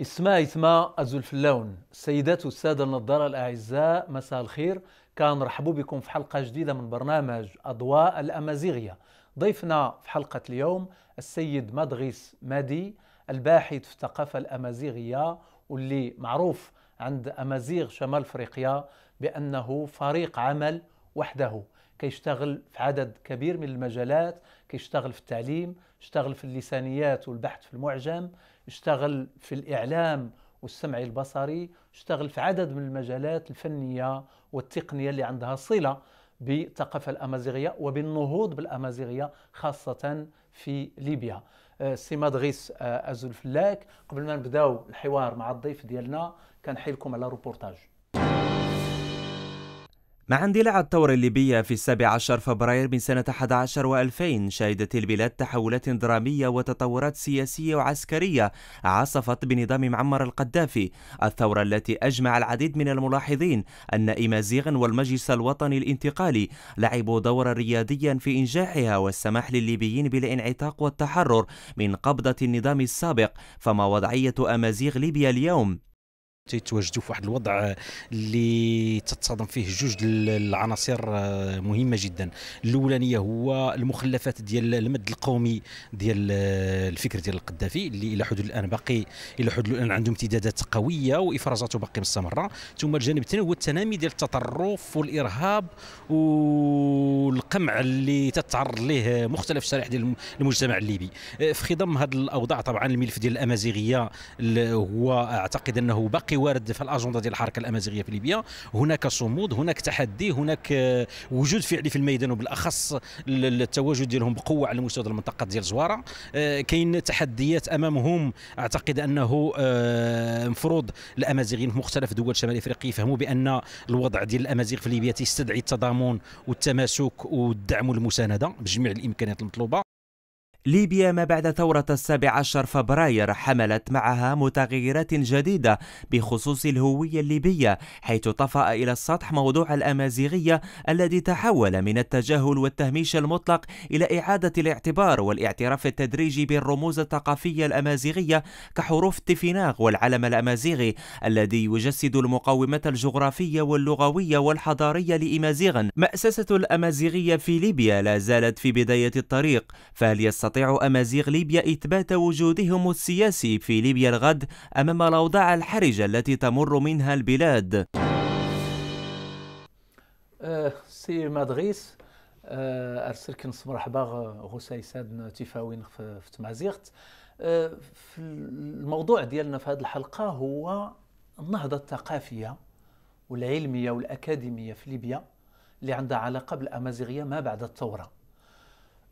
اسماء إثماء اللون السيدات والسادة النظارة الأعزاء مساء الخير كنرحبوا بكم في حلقة جديدة من برنامج أضواء الأمازيغية ضيفنا في حلقة اليوم السيد مدغيس مادي الباحث في الثقافة الأمازيغية واللي معروف عند أمازيغ شمال أفريقيا بأنه فريق عمل وحده كيشتغل في عدد كبير من المجالات كيشتغل في التعليم يشتغل في اللسانيات والبحث في المعجم اشتغل في الإعلام والسمعي البصري اشتغل في عدد من المجالات الفنية والتقنية اللي عندها صلة بالثقافة الأمازيغية وبالنهوض بالأمازيغية خاصة في ليبيا آه، سي مدغيس آه، أزول فلاك قبل ما نبداو الحوار مع الضيف ديالنا حيلكم على روبورتاج مع اندلاع الثورة الليبية في 17 فبراير من سنة 11 و2000 شهدت البلاد تحولات درامية وتطورات سياسية وعسكرية عصفت بنظام معمر القذافي الثورة التي أجمع العديد من الملاحظين أن إمازيغا والمجلس الوطني الانتقالي لعبوا دورا رياديا في إنجاحها والسماح للليبيين بالانعتاق والتحرر من قبضة النظام السابق فما وضعية أمازيغ ليبيا اليوم تيتواجدوا في واحد الوضع اللي تتصادم فيه جوج العناصر آه، مهمه جدا الاولانيه هو المخلفات ديال المد القومي ديال آه، الفكر ديال القذافي اللي الى حدود الان باقي الى حدود الان عنده امتدادات قويه وافرازاته باقي مستمره ثم الجانب الثاني هو التنامي ديال التطرف والارهاب والقمع اللي تتعرض ليه مختلف الشرائح ديال المجتمع الليبي آه، في خضم هذه الاوضاع طبعا الملف ديال الامازيغيه هو اعتقد انه باقي وارد في الاجنده ديال الحركه الامازيغيه في ليبيا هناك صمود هناك تحدي هناك وجود فعلي في الميدان وبالاخص التواجد ديالهم بقوه على مستوى المنطقه ديال زواره آه، كاين تحديات امامهم اعتقد انه آه، مفروض الامازيغيين في مختلف دول شمال افريقيا يفهموا بان الوضع ديال الامازيغ في ليبيا تيستدعي التضامن والتماسك والدعم والمسانده بجميع الامكانيات المطلوبه ليبيا ما بعد ثورة السابع عشر فبراير حملت معها متغيرات جديدة بخصوص الهوية الليبية حيث طفأ إلى السطح موضوع الأمازيغية الذي تحول من التجاهل والتهميش المطلق إلى إعادة الاعتبار والاعتراف التدريجي بالرموز الثقافية الأمازيغية كحروف التفيناغ والعلم الأمازيغي الذي يجسد المقومات الجغرافية واللغوية والحضارية لإمازيغن مأسسة الأمازيغية في ليبيا لا زالت في بداية الطريق فهل يستطيع يستطيع أمازيغ ليبيا إثبات وجودهم السياسي في ليبيا الغد أمام الأوضاع الحرجة التي تمر منها البلاد أه، سي مدغيس أه، ارسلك نص مرحبا غوساي سادنا تيفاوين في تمازيغت أه، الموضوع ديالنا في هذه الحلقه هو النهضه الثقافيه والعلميه والاكاديميه في ليبيا اللي عندها علاقه بالامازيغيه ما بعد الثوره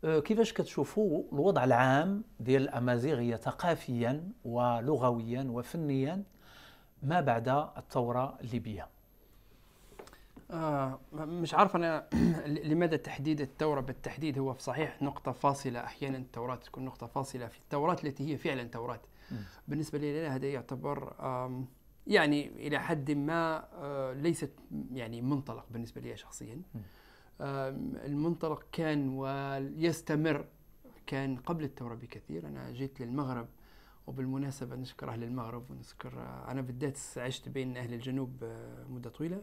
أه، كيفاش كتشوفوا الوضع العام ديال الامازيغيه ثقافيا ولغويا وفنيا ما بعد الثوره الليبيه آه مش عارف انا لماذا تحديد الثوره بالتحديد هو في صحيح نقطه فاصله احيانا الثورات تكون نقطه فاصله في الثورات التي هي فعلا ثورات بالنسبه لي هذا يعتبر يعني الى حد ما أه، ليست يعني منطلق بالنسبه لي شخصيا م. المنطلق كان ويستمر كان قبل الثورة بكثير أنا جيت للمغرب وبالمناسبة نشكر أهل المغرب ونشكر أنا بالذات عشت بين أهل الجنوب آه، مدة طويلة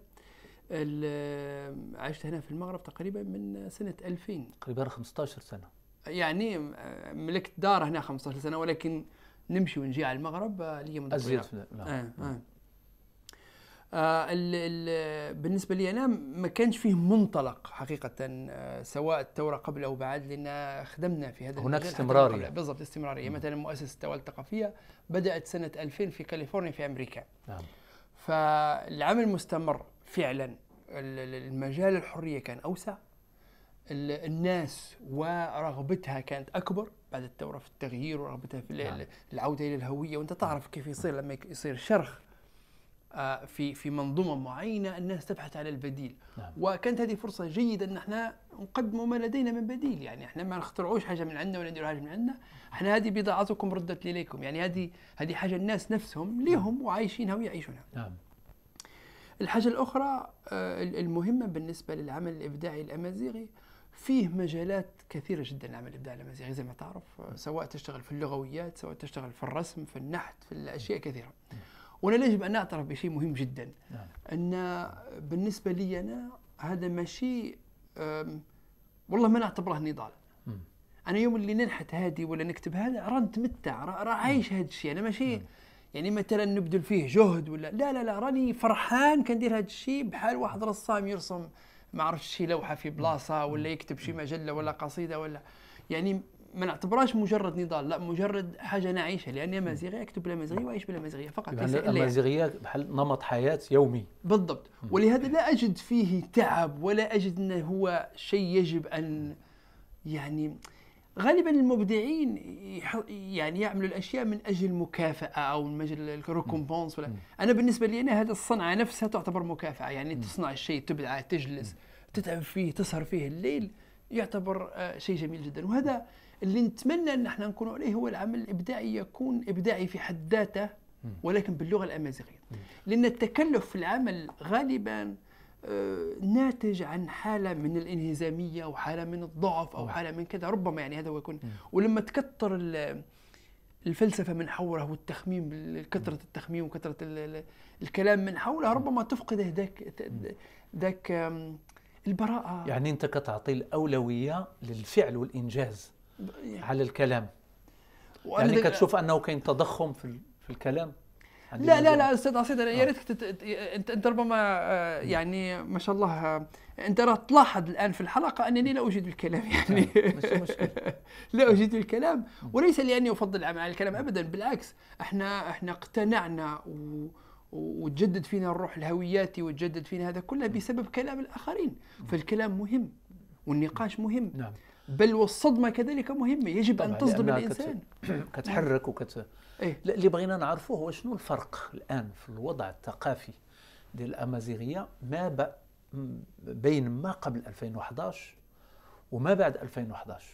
عشت هنا في المغرب تقريبا من سنة 2000 تقريبا 15 سنة يعني ملكت دار هنا 15 سنة ولكن نمشي ونجي على المغرب آه، لي مدة طويلة أزيد نعم. آه آه. آه ال ال بالنسبه لي انا ما كانش فيه منطلق حقيقه آه، سواء الثوره قبل او بعد لان خدمنا في هذا هناك استمراريه بالضبط استمراريه مثلا مؤسسه التوالي الثقافيه بدات سنه 2000 في كاليفورنيا في امريكا نعم فالعمل مستمر فعلا المجال الحريه كان اوسع الناس ورغبتها كانت اكبر بعد الثوره في التغيير ورغبتها في نعم. العوده الى الهويه وانت تعرف كيف يصير لما يصير شرخ آه، في في منظومه معينه الناس تبحث على البديل نعم. وكانت هذه فرصه جيده ان احنا نقدموا ما لدينا من بديل يعني احنا ما نخترعوش حاجه من عندنا ولا نديروا حاجه من عندنا احنا هذه بضاعتكم ردت اليكم يعني هذه هذه حاجه الناس نفسهم نعم. ليهم وعايشينها ويعيشونها نعم الحاجه الاخرى آه، المهمه بالنسبه للعمل الابداعي الامازيغي فيه مجالات كثيره جدا العمل الابداعي الامازيغي زي ما تعرف آه، سواء تشتغل في اللغويات سواء تشتغل في الرسم في النحت في الاشياء كثيره نعم. وانا يجب ان اعترف بشيء مهم جدا نعم. ان بالنسبه لي انا هذا ماشي والله ما نعتبره نضال م. انا يوم اللي ننحت هذه ولا نكتب هذا راه نتمتع راه عايش هذا الشيء انا ماشي م. نعم. يعني مثلا نبذل فيه جهد ولا لا لا لا راني فرحان كندير هذا الشيء بحال واحد رسام يرسم ما عرفتش شي لوحه في بلاصه ولا يكتب شي مجله ولا قصيده ولا يعني ما نعتبرهاش مجرد نضال لا مجرد حاجه نعيشها لاني مازيغي اكتب بلا مازيغيه واعيش بلا مازيغيه فقط يعني الامازيغيه المازيغيه بحال نمط حياه يومي بالضبط ولهذا لا اجد فيه تعب ولا اجد انه هو شيء يجب ان يعني غالبا المبدعين يعني يعملوا الاشياء من اجل مكافاه او من اجل الريكومبونس ولا انا بالنسبه لي انا هذه الصنعه نفسها تعتبر مكافاه يعني تصنع الشيء تبدع تجلس تتعب فيه تسهر فيه الليل يعتبر آه، شيء جميل جدا وهذا اللي نتمنى ان احنا نكونوا عليه هو العمل الابداعي يكون ابداعي في حد ذاته ولكن باللغه الامازيغيه لان التكلف في العمل غالبا آه، ناتج عن حاله من الانهزاميه وحاله من الضعف او حاله من كذا ربما يعني هذا هو يكون ولما تكثر الفلسفه من حوله والتخميم كثره التخميم وكثره الكلام من حوله ربما تفقد ذاك ذاك البراءه يعني انت كتعطي الاولويه للفعل والانجاز يعني. على الكلام يعني كتشوف انه كاين تضخم في في الكلام لا لا لا, استاذ عصيد يا آه. ريتك انت انت ربما آه، يعني ما شاء الله آه، انت راه تلاحظ الان في الحلقه انني لا اجيد الكلام يعني لا اجيد الكلام وليس لاني افضل العمل على الكلام ابدا بالعكس احنا احنا اقتنعنا وتجدد فينا الروح الهوياتي وتجدد فينا هذا كله بسبب كلام الاخرين فالكلام مهم والنقاش مهم نعم. بل والصدمه كذلك مهمه يجب ان تصدم الانسان كتحرك وكت إيه؟ اللي بغينا نعرفه هو شنو الفرق الان في الوضع الثقافي ديال الامازيغيه ما ب... بين ما قبل 2011 وما بعد 2011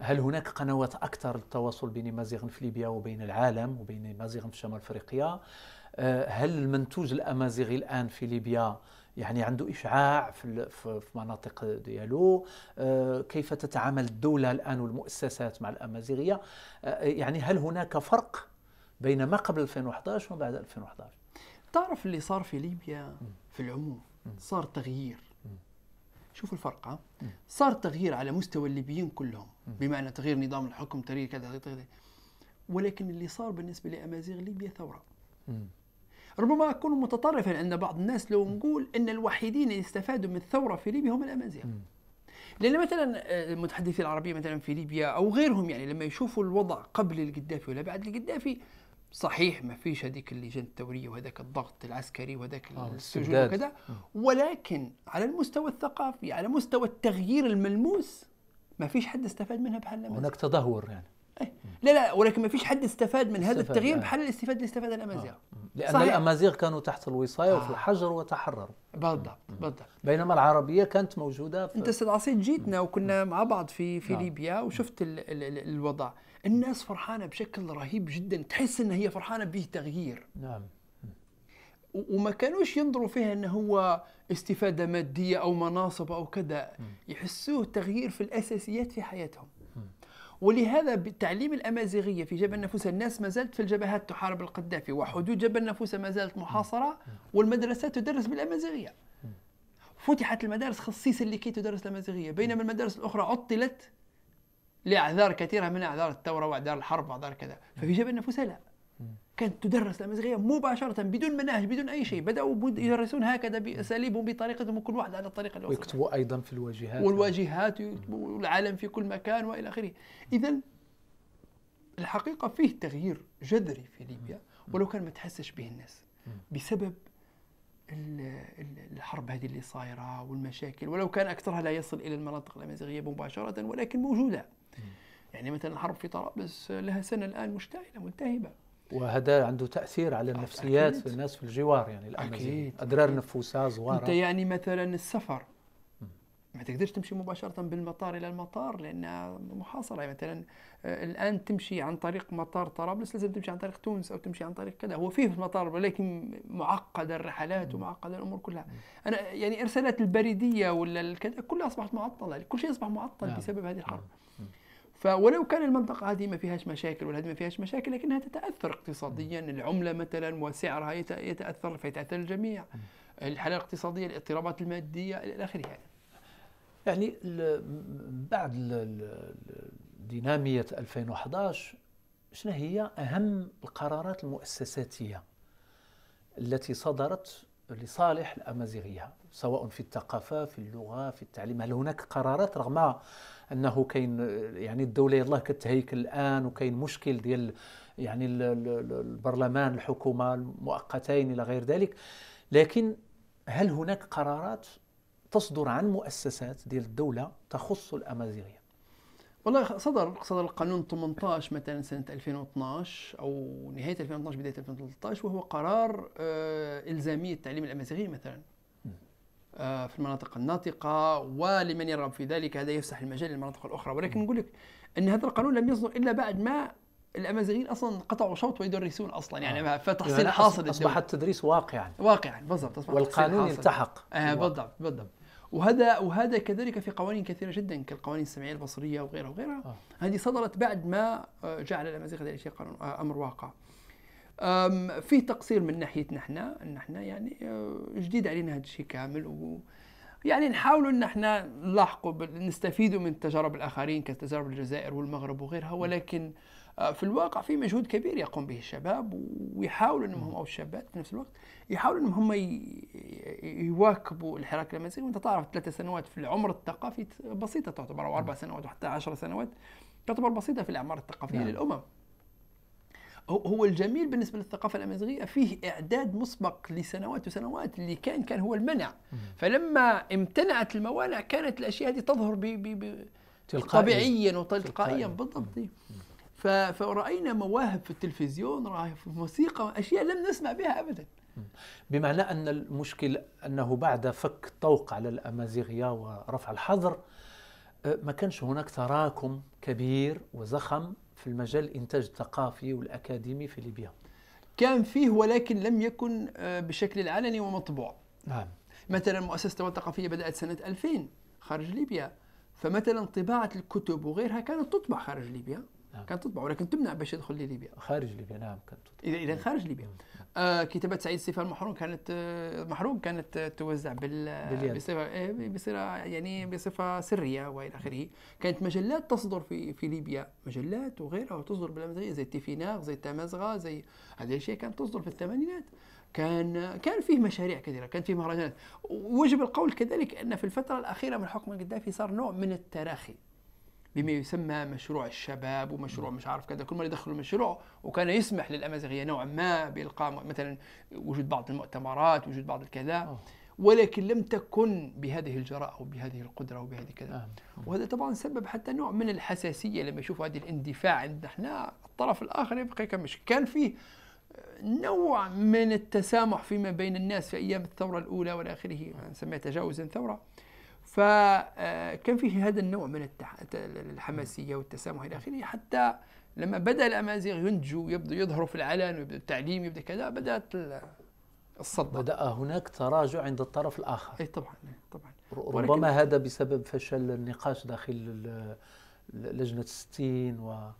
هل هناك قنوات اكثر للتواصل بين مازيغ في ليبيا وبين العالم وبين مازيغ في شمال افريقيا آه، هل المنتوج الامازيغي الان في ليبيا يعني عنده إشعاع في, في مناطق ديالو آه، كيف تتعامل الدولة الآن والمؤسسات مع الأمازيغية آه، يعني هل هناك فرق بين ما قبل 2011 وما بعد 2011 تعرف اللي صار في ليبيا في العموم صار تغيير شوف الفرق ها صار تغيير على مستوى الليبيين كلهم بمعنى تغيير نظام الحكم تغيير كذا ولكن اللي صار بالنسبه لامازيغ ليبيا ثوره ربما أكون متطرفا عند بعض الناس لو نقول أن الوحيدين اللي استفادوا من الثورة في ليبيا هم الأمازيغ لان مثلا آه، المتحدثين العربيه مثلا في ليبيا او غيرهم يعني لما يشوفوا الوضع قبل القدافي ولا بعد القدافي صحيح ما فيش هذيك اللجان الثوريه وهذاك الضغط العسكري وهذاك آه، السجون وكذا ولكن على المستوى الثقافي على مستوى التغيير الملموس ما فيش حد استفاد منها بحال هناك تدهور يعني إيه. لا لا ولكن ما فيش حد استفاد من هذا التغيير آه. بحال الاستفاده اللي استفادها الامازيغ لأن صحيح. الأمازيغ كانوا تحت الوصاية آه. وفي الحجر وتحرروا بالضبط بالضبط بينما العربية كانت موجودة في أنت استاذ عصيد جيتنا وكنا مع بعض في في نعم. ليبيا وشفت الـ الـ الـ الوضع الناس فرحانة بشكل رهيب جدا تحس أن هي فرحانة به تغيير نعم وما كانوش ينظروا فيها ان هو استفادة مادية أو مناصب أو كذا يحسوه تغيير في الأساسيات في حياتهم ولهذا بالتعليم الأمازيغية في جبل نفوسه الناس ما زالت في الجبهات تحارب القذافي وحدود جبل نفوسه ما زالت محاصرة والمدرسة تدرس بالأمازيغية فتحت المدارس خصيصا لكي تدرس الأمازيغية بينما المدارس الأخرى عطلت لأعذار كثيرة من أعذار الثورة وأعذار الحرب وأعذار كذا ففي جبل نفوسه لا كانت تدرس الامازيغيه مباشره بدون مناهج بدون اي شيء بداوا يدرسون هكذا باساليبهم بطريقتهم وكل واحد على الطريقه الاخرى ويكتبوا ايضا في الواجهات والواجهات والعالم في كل مكان والى اخره اذا الحقيقه فيه تغيير جذري في ليبيا ولو كان ما تحسش به الناس بسبب الحرب هذه اللي صايره والمشاكل ولو كان اكثرها لا يصل الى المناطق الامازيغيه مباشره ولكن موجوده يعني مثلا الحرب في طرابلس لها سنه الان مشتعله منتهبه وهذا عنده تاثير على النفسيات في الناس في الجوار يعني الامازيغ اضرار نفوسها زواره انت يعني مثلا السفر ما تقدرش تمشي مباشرة بالمطار إلى المطار لأنها محاصرة يعني مثلا آه، الآن تمشي عن طريق مطار طرابلس لازم تمشي عن طريق تونس أو تمشي عن طريق كذا هو فيه في المطار ولكن معقدة الرحلات ومعقدة الأمور كلها أنا يعني إرسالات البريدية ولا كلها أصبحت معطلة كل شيء أصبح معطل نعم. بسبب هذه الحرب فولو كان المنطقة هذه ما فيهاش مشاكل ولا ما فيهاش مشاكل لكنها تتأثر اقتصاديا العملة مثلا وسعرها يتأثر فيتأثر الجميع الحالة الاقتصادية الاضطرابات المادية إلى آخره يعني يعني بعد دينامية 2011 شنو هي أهم القرارات المؤسساتية التي صدرت لصالح الأمازيغية سواء في الثقافة في اللغة في التعليم هل هناك قرارات رغم انه كاين يعني الدوله يلاه كتهيكل الان وكاين مشكل ديال يعني البرلمان الحكومه المؤقتين الى غير ذلك لكن هل هناك قرارات تصدر عن مؤسسات ديال الدوله تخص الامازيغيه والله صدر صدر القانون 18 مثلا سنه 2012 او نهايه 2012 بدايه 2013 وهو قرار آه، الزاميه التعليم الامازيغي مثلا آه، في المناطق الناطقة ولمن يرغب في ذلك هذا يفسح المجال للمناطق الأخرى ولكن نقول لك أن هذا القانون لم يصدر إلا بعد ما الامازيغيين اصلا قطعوا شوط ويدرسون اصلا يعني آه. فتحصيل يعني حاصل اصبح التدريس واقعا يعني. واقعا بالضبط اصبح والقانون التحق آه أيوة. بالضبط بالضبط وهذا وهذا كذلك في قوانين كثيره جدا كالقوانين السمعيه البصريه وغيرها وغيرها آه. هذه صدرت بعد ما آه، جعل الامازيغ ذلك قانون امر واقع في تقصير من ناحيتنا احنا ان احنا يعني أه، جديد علينا هذا الشيء كامل و يعني نحاولوا ان احنا نلاحقوا نستفيدوا من تجارب الاخرين كتجارب الجزائر والمغرب وغيرها ولكن أه، في الواقع في مجهود كبير يقوم به الشباب ويحاولوا انهم هم او الشابات في نفس الوقت يحاولوا انهم هم يواكبوا الحراك الامازيغي وانت تعرف ثلاث سنوات في العمر الثقافي بسيطه تعتبر او اربع سنوات وحتى عشر سنوات تعتبر بسيطه في الاعمار الثقافيه نعم. للامم هو الجميل بالنسبه للثقافه الامازيغيه فيه اعداد مسبق لسنوات وسنوات اللي كان كان هو المنع فلما امتنعت الموانع كانت الاشياء هذه تظهر ب ب طبيعيا وتلقائيا بالضبط فراينا مواهب في التلفزيون راهي في الموسيقى اشياء لم نسمع بها ابدا بمعنى ان المشكل انه بعد فك الطوق على الامازيغيه ورفع الحظر آه، ما كانش هناك تراكم كبير وزخم في المجال الانتاج الثقافي والاكاديمي في ليبيا كان فيه ولكن لم يكن آه، بشكل علني ومطبوع نعم مثلا مؤسسه الثقافيه بدات سنه 2000 خارج ليبيا فمثلا طباعه الكتب وغيرها كانت تطبع خارج ليبيا نعم. كانت تطبع ولكن تمنع باش يدخل لليبيا خارج ليبيا نعم كانت تطبع اذا خارج ليبيا نعم. آه كتابة سعيد سيفا المحروم كانت آه، محروم كانت توزع بال بصفة آه، بصفة يعني بصفة سرية وإلى آخره كانت مجلات تصدر في في ليبيا مجلات وغيرها وتصدر بالأمازيغية زي التيفيناغ زي التمازغة زي هذه الأشياء كانت تصدر في الثمانينات كان كان فيه مشاريع كثيره كان فيه مهرجانات ويجب القول كذلك ان في الفتره الاخيره من حكم القذافي صار نوع من التراخي بما يسمى مشروع الشباب ومشروع مش عارف كذا كل ما يدخلوا المشروع وكان يسمح للامازيغيه نوعا ما بالقاء مثلا وجود بعض المؤتمرات وجود بعض الكذا آه. ولكن لم تكن بهذه الجراءة وبهذه القدرة وبهذه كذا آه. وهذا طبعا سبب حتى نوع من الحساسية لما يشوفوا هذه الاندفاع عندنا احنا الطرف الآخر يبقى كمش كان فيه نوع من التسامح فيما بين الناس في أيام الثورة الأولى والى آخره نسميها تجاوزا ثورة فكان آه، فيه هذا النوع من الحماسيه والتسامح الى اخره حتى لما بدا الامازيغ ينتجوا يبدوا يظهروا في العلن ويبدا التعليم يبدا كذا بدات الصدمه بدا هناك تراجع عند الطرف الاخر اي طبعا طبعا ربما هذا بسبب فشل النقاش داخل لجنه 60 و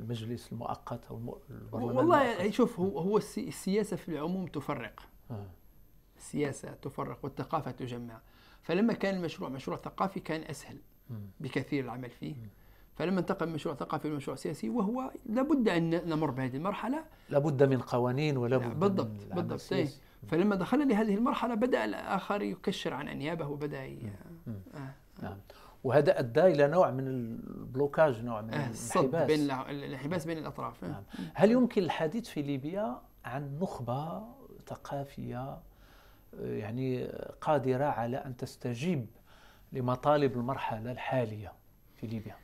المجلس المؤقت او البرلمان والله يعني شوف هو هو السياسه في العموم تفرق آه. السياسه تفرق والثقافه تجمع فلما كان المشروع مشروع ثقافي كان اسهل بكثير العمل فيه فلما انتقل من مشروع ثقافي إلى مشروع سياسي وهو لابد ان نمر بهذه المرحله لابد من قوانين ولابد بالضبط من بالضبط أيه. فلما دخلنا لهذه المرحله بدا الاخر يكشر عن انيابه وبدا ي... آه. آه. نعم وهذا ادى الى نوع من البلوكاج نوع من آه الانحباس بين الانحباس بين الاطراف آه. نعم. هل يمكن الحديث في ليبيا عن نخبه ثقافيه يعني قادرة على أن تستجيب لمطالب المرحلة الحالية في ليبيا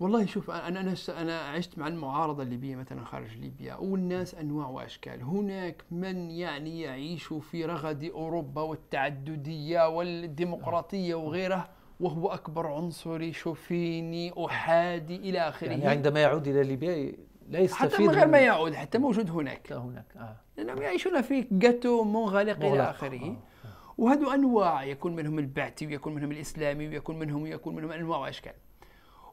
والله شوف انا انا انا عشت مع المعارضه الليبيه مثلا خارج ليبيا والناس انواع واشكال، هناك من يعني يعيش في رغد اوروبا والتعدديه والديمقراطيه وغيره وهو اكبر عنصري شوفيني احادي الى اخره يعني عندما يعود الى ليبيا لا يستفيد حتى من غير ما يعود حتى موجود هناك هناك آه. لانهم يعيشون في جاتو منغلق الى اخره آه. آه. وهذو انواع يكون منهم البعثي ويكون منهم الاسلامي ويكون منهم ويكون منهم انواع واشكال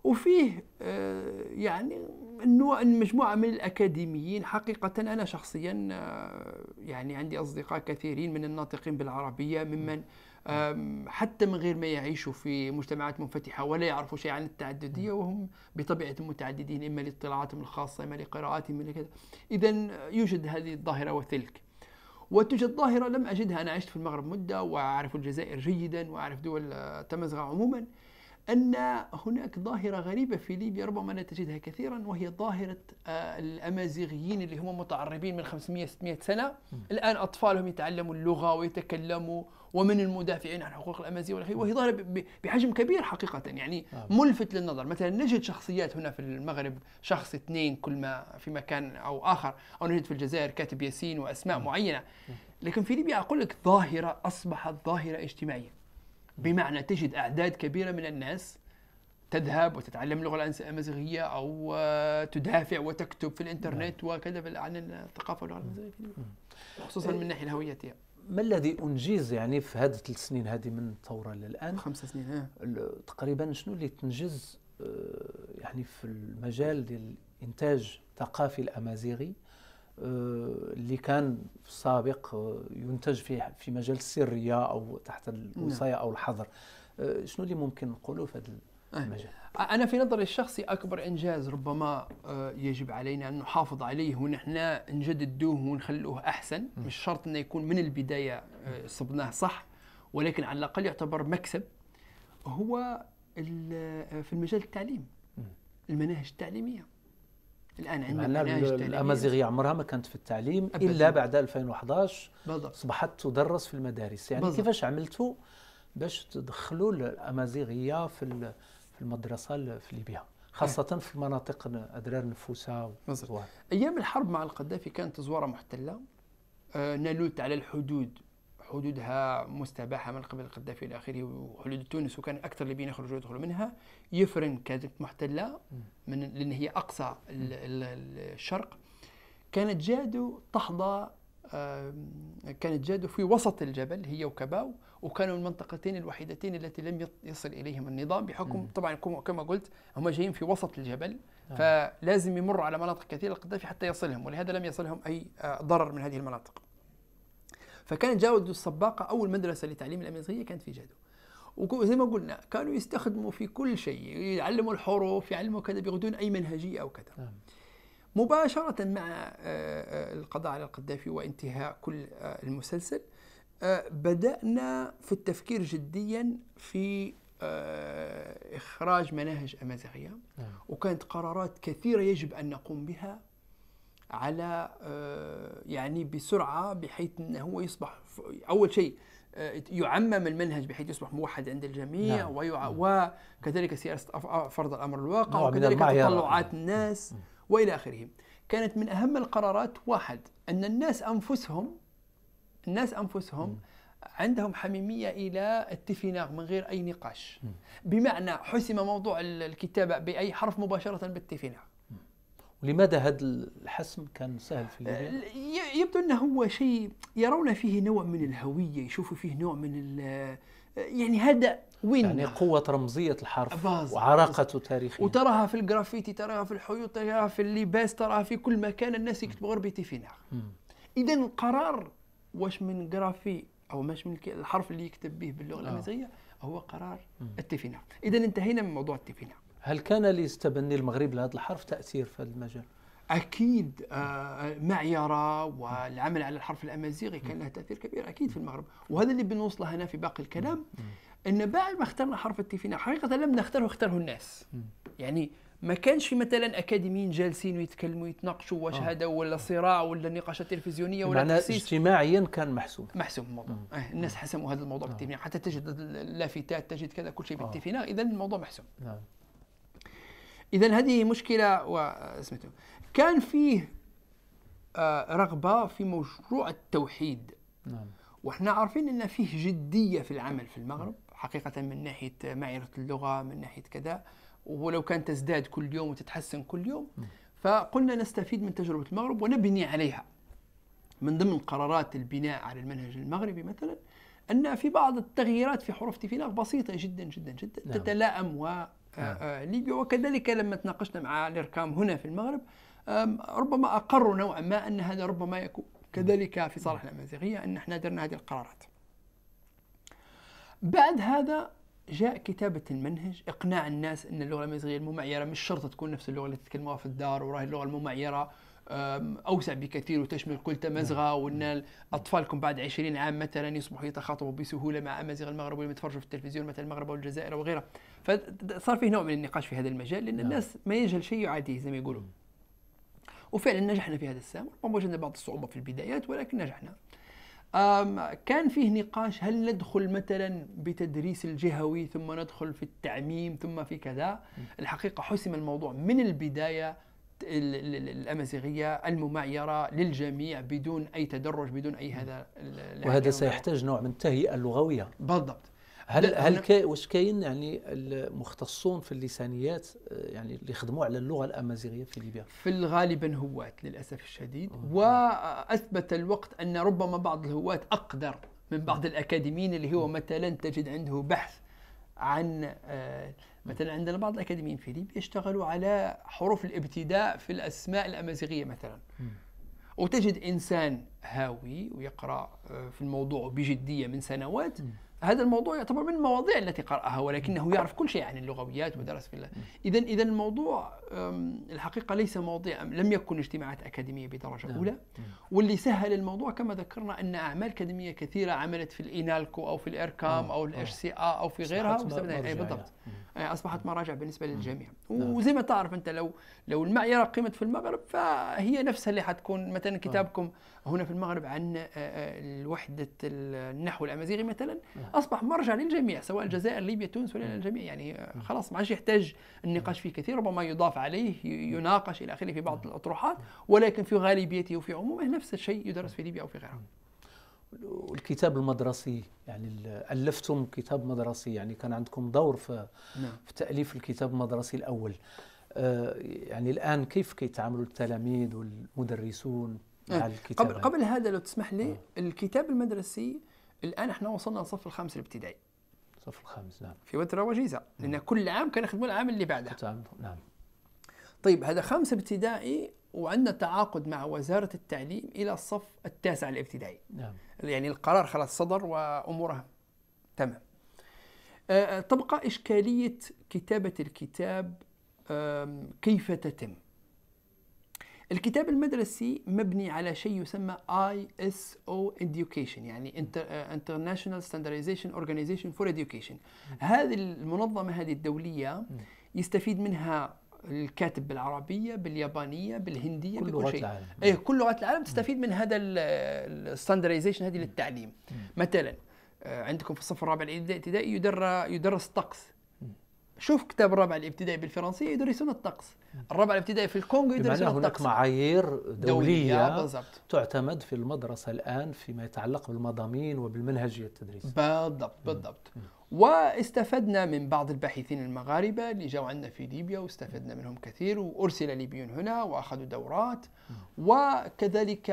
وفيه آه يعني انواع مجموعه من الاكاديميين حقيقه انا شخصيا آه يعني عندي اصدقاء كثيرين من الناطقين بالعربيه ممن م. حتى من غير ما يعيشوا في مجتمعات منفتحة ولا يعرفوا شيء عن التعددية وهم بطبيعة متعددين إما لاطلاعاتهم الخاصة إما لقراءاتهم إما كذا إذا يوجد هذه الظاهرة وتلك وتوجد ظاهرة لم أجدها أنا عشت في المغرب مدة وأعرف الجزائر جيدا وأعرف دول آه، تمزغة عموما أن هناك ظاهرة غريبة في ليبيا ربما لا تجدها كثيرا وهي ظاهرة آه، الأمازيغيين اللي هم متعربين من 500-600 سنة الآن أطفالهم يتعلموا اللغة ويتكلموا ومن المدافعين عن حقوق الأمازيغ والأخير وهي ظاهرة بحجم كبير حقيقة يعني آه. ملفت للنظر مثلا نجد شخصيات هنا في المغرب شخص اثنين كل ما في مكان أو آخر أو نجد في الجزائر كاتب ياسين وأسماء معينة لكن في ليبيا أقول لك ظاهرة أصبحت ظاهرة اجتماعية بمعنى تجد أعداد كبيرة من الناس تذهب وتتعلم اللغة الأمازيغية أو آه، تدافع وتكتب في الإنترنت نعم. وكذا عن الثقافة واللغة الأمازيغية خصوصا من إيه. ناحيه الهويتية ما الذي انجز يعني في هذه الثلاث سنين هذه من الثوره للان خمسة سنين ها. إيه. تقريبا شنو اللي تنجز آه، يعني في المجال ديال الانتاج الثقافي الامازيغي اللي كان في السابق آه، ينتج في في مجال السريه او تحت الوصايه نعم. او الحظر آه، شنو اللي ممكن نقوله في هذا المجال؟ انا في نظري الشخصي اكبر انجاز ربما آه، يجب علينا ان نحافظ عليه ونحن نجددوه ونخلوه احسن مش شرط انه يكون من البدايه صبناه صح ولكن على الاقل يعتبر مكسب هو في المجال التعليم المناهج التعليميه الان عندنا الامازيغيه عمرها ما كانت في التعليم أبداً. الا بعد 2011 بالضبط اصبحت تدرس في المدارس يعني بالضبط. كيفاش عملتوا باش تدخلوا الامازيغيه في في المدرسه في ليبيا خاصة أه. في المناطق أدرار نفوسة أيام الحرب مع القذافي كانت زوارة محتلة آه نلوت على الحدود حدودها مستباحه من قبل القذافي الى اخره وحدود تونس وكان اكثر الليبيين يخرجوا يدخلوا منها يفرن كانت محتله من لان هي اقصى الشرق كانت جادو تحظى كانت جادو في وسط الجبل هي وكباو وكانوا المنطقتين الوحيدتين التي لم يصل اليهم النظام بحكم طبعا كما قلت هم جايين في وسط الجبل آه. فلازم يمر على مناطق كثيره القذافي حتى يصلهم ولهذا لم يصلهم اي آه، ضرر من هذه المناطق. فكانت جاده الصباقه اول مدرسه لتعليم الأمازيغية كانت في جادو وزي ما قلنا كانوا يستخدموا في كل شيء يعلموا الحروف يعلموا كذا بدون اي منهجيه او كذا نعم. مباشره مع آه، آه، القضاء على القذافي وانتهاء كل آه، المسلسل بدانا في التفكير جديا في اخراج مناهج امازيغيه نعم. وكانت قرارات كثيره يجب ان نقوم بها على آه، يعني بسرعه بحيث انه هو يصبح اول شيء آه، يعمم المنهج بحيث يصبح موحد عند الجميع نعم. ويع... نعم. وكذلك سياسه آه، فرض الامر الواقع نعم. وكذلك تطلعات الناس نعم. والى اخره. كانت من اهم القرارات واحد ان الناس انفسهم الناس انفسهم نعم. عندهم حميميه الى التفناغ من غير اي نقاش. نعم. بمعنى حسم موضوع الكتابه باي حرف مباشره بالتفناغ. ولماذا هذا الحسم كان سهل في ليبيا؟ يبدو انه هو شيء يرون فيه نوع من الهويه، يشوفوا فيه نوع من يعني هذا وين يعني قوة رمزية الحرف بازل وعراقته تاريخيا وتراها في الجرافيتي تراها في الحيوط تراها في اللباس تراها في كل مكان الناس يكتبوا غربتي فينا إذا القرار واش من جرافي أو ماش من الحرف اللي يكتب به باللغة آه. الأمازيغية هو قرار التفينا إذا انتهينا من موضوع التفينا هل كان لاستبني المغرب لهذا الحرف تاثير في هذا المجال؟ اكيد آه، آه، معيره والعمل على الحرف الامازيغي كان له تاثير كبير اكيد في المغرب وهذا اللي بنوصله هنا في باقي الكلام ان بعد ما اخترنا حرف التيفينا حقيقه لم نختاره اختاره الناس يعني ما كانش في مثلا اكاديميين جالسين ويتكلموا يتناقشوا واش آه. هذا ولا صراع ولا نقاشات تلفزيونيه ولا معناه اجتماعيا كان محسوم محسوم الموضوع آه الناس حسموا هذا الموضوع بالتيفينا حتى تجد اللافتات تجد كذا كل شيء بالتيفينا اذا الموضوع محسوم نعم اذا هذه مشكله وسميته كان فيه آه، رغبه في مشروع التوحيد نعم وحنا عارفين ان فيه جديه في العمل في المغرب حقيقه من ناحيه معرفه اللغه من ناحيه كذا ولو كان تزداد كل يوم وتتحسن كل يوم نعم. فقلنا نستفيد من تجربه المغرب ونبني عليها من ضمن قرارات البناء على المنهج المغربي مثلا ان في بعض التغييرات في حروف تفيلاغ بسيطه جدا جدا جدا نعم. تتلائم نعم. ليبيا وكذلك لما تناقشنا مع الاركام هنا في المغرب ربما اقروا نوعا ما ان هذا ربما يكون كذلك في صالح الامازيغيه ان احنا درنا هذه القرارات. بعد هذا جاء كتابة المنهج إقناع الناس أن اللغة الأمازيغية الممعيرة مش شرط تكون نفس اللغة اللي تتكلموها في الدار وراهي اللغة الممعيرة اوسع بكثير وتشمل كل تمزغه نعم. وان اطفالكم بعد 20 عام مثلا يصبحوا يتخاطبوا بسهوله مع امازيغ المغرب واللي يتفرجوا في التلفزيون مثلا المغرب والجزائر وغيرها فصار فيه نوع من النقاش في هذا المجال لان نعم. الناس ما يجهل شيء يعاديه زي ما يقولوا وفعلا نجحنا في هذا السهم ربما وجدنا بعض الصعوبه في البدايات ولكن نجحنا كان فيه نقاش هل ندخل مثلا بتدريس الجهوي ثم ندخل في التعميم ثم في كذا الحقيقه حسم الموضوع من البدايه الامازيغيه الممعيره للجميع بدون اي تدرج بدون اي هذا وهذا سيحتاج نوع من التهيئه اللغويه بالضبط هل هل واش كاين يعني المختصون في اللسانيات آه، يعني اللي يخدموا على اللغه الامازيغيه في ليبيا؟ في الغالب هواة للاسف الشديد واثبت الوقت ان ربما بعض الهواة اقدر من بعض الاكاديميين اللي هو مثلا تجد عنده بحث عن آه، مثلا عندنا بعض الأكاديميين في ليبيا يشتغلوا على حروف الابتداء في الأسماء الأمازيغية مثلا وتجد إنسان هاوي ويقرأ آه، في الموضوع بجدية من سنوات هذا الموضوع يعتبر من المواضيع التي قرأها ولكنه يعرف كل شيء عن اللغويات ودرس في إذا إذا الموضوع الحقيقة ليس مواضيع لم يكن اجتماعات أكاديمية بدرجة نعم. أولى نعم. واللي سهل الموضوع كما ذكرنا أن أعمال أكاديمية كثيرة عملت في الإينالكو أو في الإيركام آه، أو الإتش سي آ أو في غيرها أي بالضبط يعني أصبحت مراجع بالنسبة للجميع وزي ما تعرف أنت لو لو المعيرة قيمت في المغرب فهي نفسها اللي حتكون مثلا آه. كتابكم هنا في المغرب عن آه، آه، الوحدة النحو الأمازيغي مثلا نعم. أصبح مرجع للجميع سواء الجزائر ليبيا تونس ولا الجميع نعم. يعني نعم. خلاص ما عادش يحتاج النقاش فيه كثير ربما يضاف عليه يناقش إلى آخره في بعض الأطروحات ولكن في غالبيته وفي عمومه نفس الشيء يدرس في ليبيا أو في غيرها الكتاب المدرسي يعني ألفتم كتاب مدرسي يعني كان عندكم دور في, نعم. في تأليف الكتاب المدرسي الأول آه، يعني الآن كيف كيتعاملوا التلاميذ والمدرسون إيه. الكتاب قبل, قبل هذا لو تسمح لي آه. الكتاب المدرسي الان احنا وصلنا للصف الخامس الابتدائي الصف الخامس نعم في فتره وجيزه لان نعم. كل عام يخدموا العام اللي بعده نعم طيب هذا خامس ابتدائي وعندنا تعاقد مع وزاره التعليم الى الصف التاسع الابتدائي نعم يعني القرار خلاص صدر واموره تمام آه، آه، تبقى اشكاليه كتابه الكتاب كيف تتم الكتاب المدرسي مبني على شيء يسمى ISO Education يعني آه، International Standardization Organization for Education هذه المنظمة هذه الدولية يستفيد منها الكاتب بالعربية باليابانية بالهندية كل بكل شيء العالم. أيه كل لغات العالم تستفيد من هذا الستاندرزيشن هذه للتعليم مثلا آه، عندكم في الصف الرابع الابتدائي يدرس طقس شوف كتاب الرابع الابتدائي بالفرنسيه يدرسون الطقس الرابع الابتدائي في الكونغو يدرسون الطقس هناك معايير دولية, دولية تعتمد في المدرسة الآن فيما يتعلق بالمضامين وبالمنهجية التدريسية بالضبط بالضبط واستفدنا من بعض الباحثين المغاربة اللي جاوا عندنا في ليبيا واستفدنا منهم كثير وأرسل ليبيون هنا وأخذوا دورات وكذلك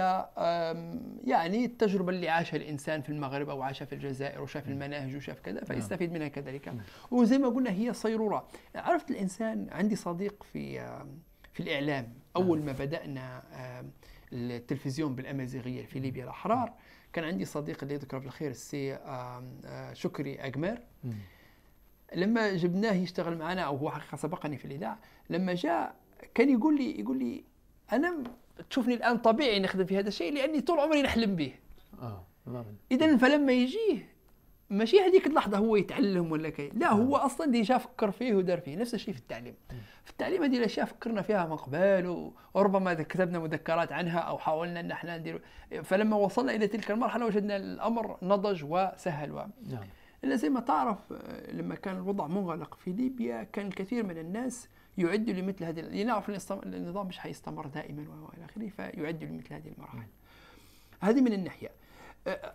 يعني التجربة اللي عاشها الإنسان في المغرب أو عاشها في الجزائر وشاف المناهج وشاف كذا نعم. فيستفيد منها كذلك وزي ما قلنا هي صيرورة عرفت الإنسان عندي صديق في في الإعلام أول نعم. ما بدأنا التلفزيون بالأمازيغية في ليبيا الأحرار كان عندي صديق اللي يذكره بالخير السي آه، شكري اجمير لما جبناه يشتغل معنا او هو حقيقه سبقني في الاذاعه لما جاء كان يقول لي يقول لي انا تشوفني الان طبيعي نخدم في هذا الشيء لاني طول عمري نحلم به اه اذا فلما يجيه ماشي هذيك اللحظه هو يتعلم ولا كاين لا هو نعم. اصلا ديجا فكر فيه ودار فيه نفس الشيء في التعليم في التعليم هذه الاشياء فكرنا فيها من قبل وربما كتبنا مذكرات عنها او حاولنا ان احنا ندير فلما وصلنا الى تلك المرحله وجدنا الامر نضج وسهل و نعم. الا زي ما تعرف لما كان الوضع منغلق في ليبيا كان الكثير من الناس يعدوا لمثل هذه يعرف يعني النظام مش حيستمر دائما والى اخره فيعدوا لمثل هذه المراحل هذه من الناحيه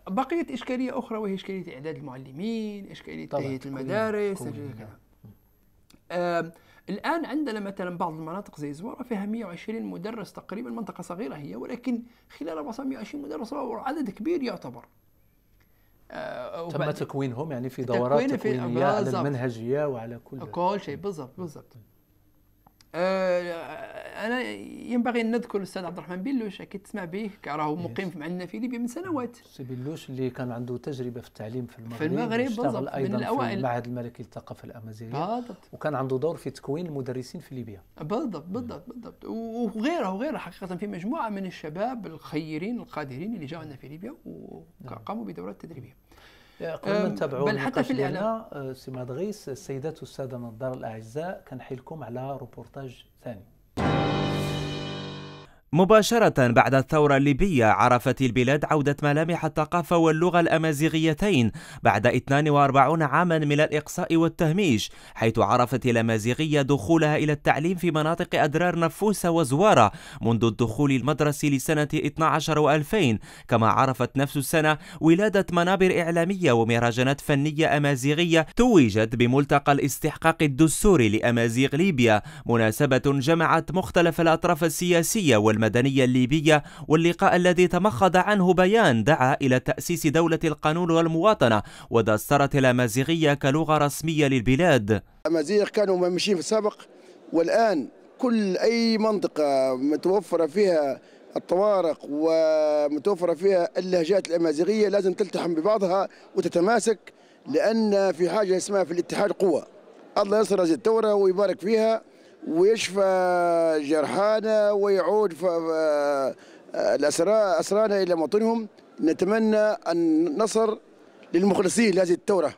بقيت اشكاليه اخرى وهي اشكاليه اعداد المعلمين اشكاليه تهيئه المدارس كذا الان عندنا مثلا بعض المناطق زي زواره فيها 120 مدرس تقريبا منطقه صغيره هي ولكن خلال 120 مدرس عدد كبير يعتبر آه، تم تكوينهم يعني في دورات تكوين تكوينيه على المنهجيه وعلى كل كل شيء بالضبط بالضبط آه، انا ينبغي ان نذكر الاستاذ عبد الرحمن بلوش اكيد تسمع به راه مقيم مع ليبيا من سنوات سي بلوش اللي كان عنده تجربه في التعليم في المغرب في المغرب بالضبط ايضا من الاوائل في المعهد الملكي للثقافه الامازيغيه بالضبط وكان عنده دور في تكوين المدرسين في ليبيا بالضبط بالضبط بالضبط وغيره وغيره حقيقه في مجموعه من الشباب الخيرين القادرين اللي جاءوا عندنا في ليبيا نعم. وقاموا بدورات تدريبيه قبل من تابعوا بل ديالنا أه، سي مدغيس السيدات والساده من الدار الاعزاء كنحيلكم على روبورتاج ثاني مباشرة بعد الثورة الليبية عرفت البلاد عودة ملامح الثقافة واللغة الأمازيغيتين بعد 42 عاما من الإقصاء والتهميش حيث عرفت الأمازيغية دخولها إلى التعليم في مناطق أدرار نفوسة وزوارة منذ الدخول المدرسي لسنة 12 و2000 كما عرفت نفس السنة ولادة منابر إعلامية ومهرجانات فنية أمازيغية توجت بملتقى الاستحقاق الدستوري لأمازيغ ليبيا مناسبة جمعت مختلف الأطراف السياسية وال المدنية الليبية واللقاء الذي تمخض عنه بيان دعا إلى تأسيس دولة القانون والمواطنة ودسترت الأمازيغية كلغة رسمية للبلاد الأمازيغ كانوا ماشيين في السابق والآن كل أي منطقة متوفرة فيها الطوارق ومتوفرة فيها اللهجات الأمازيغية لازم تلتحم ببعضها وتتماسك لأن في حاجة اسمها في الاتحاد قوة الله يسر هذه الثورة ويبارك فيها ويشفى جرحانا ويعود أسرانا إلى موطنهم نتمنى النصر للمخلصين لهذه الثورة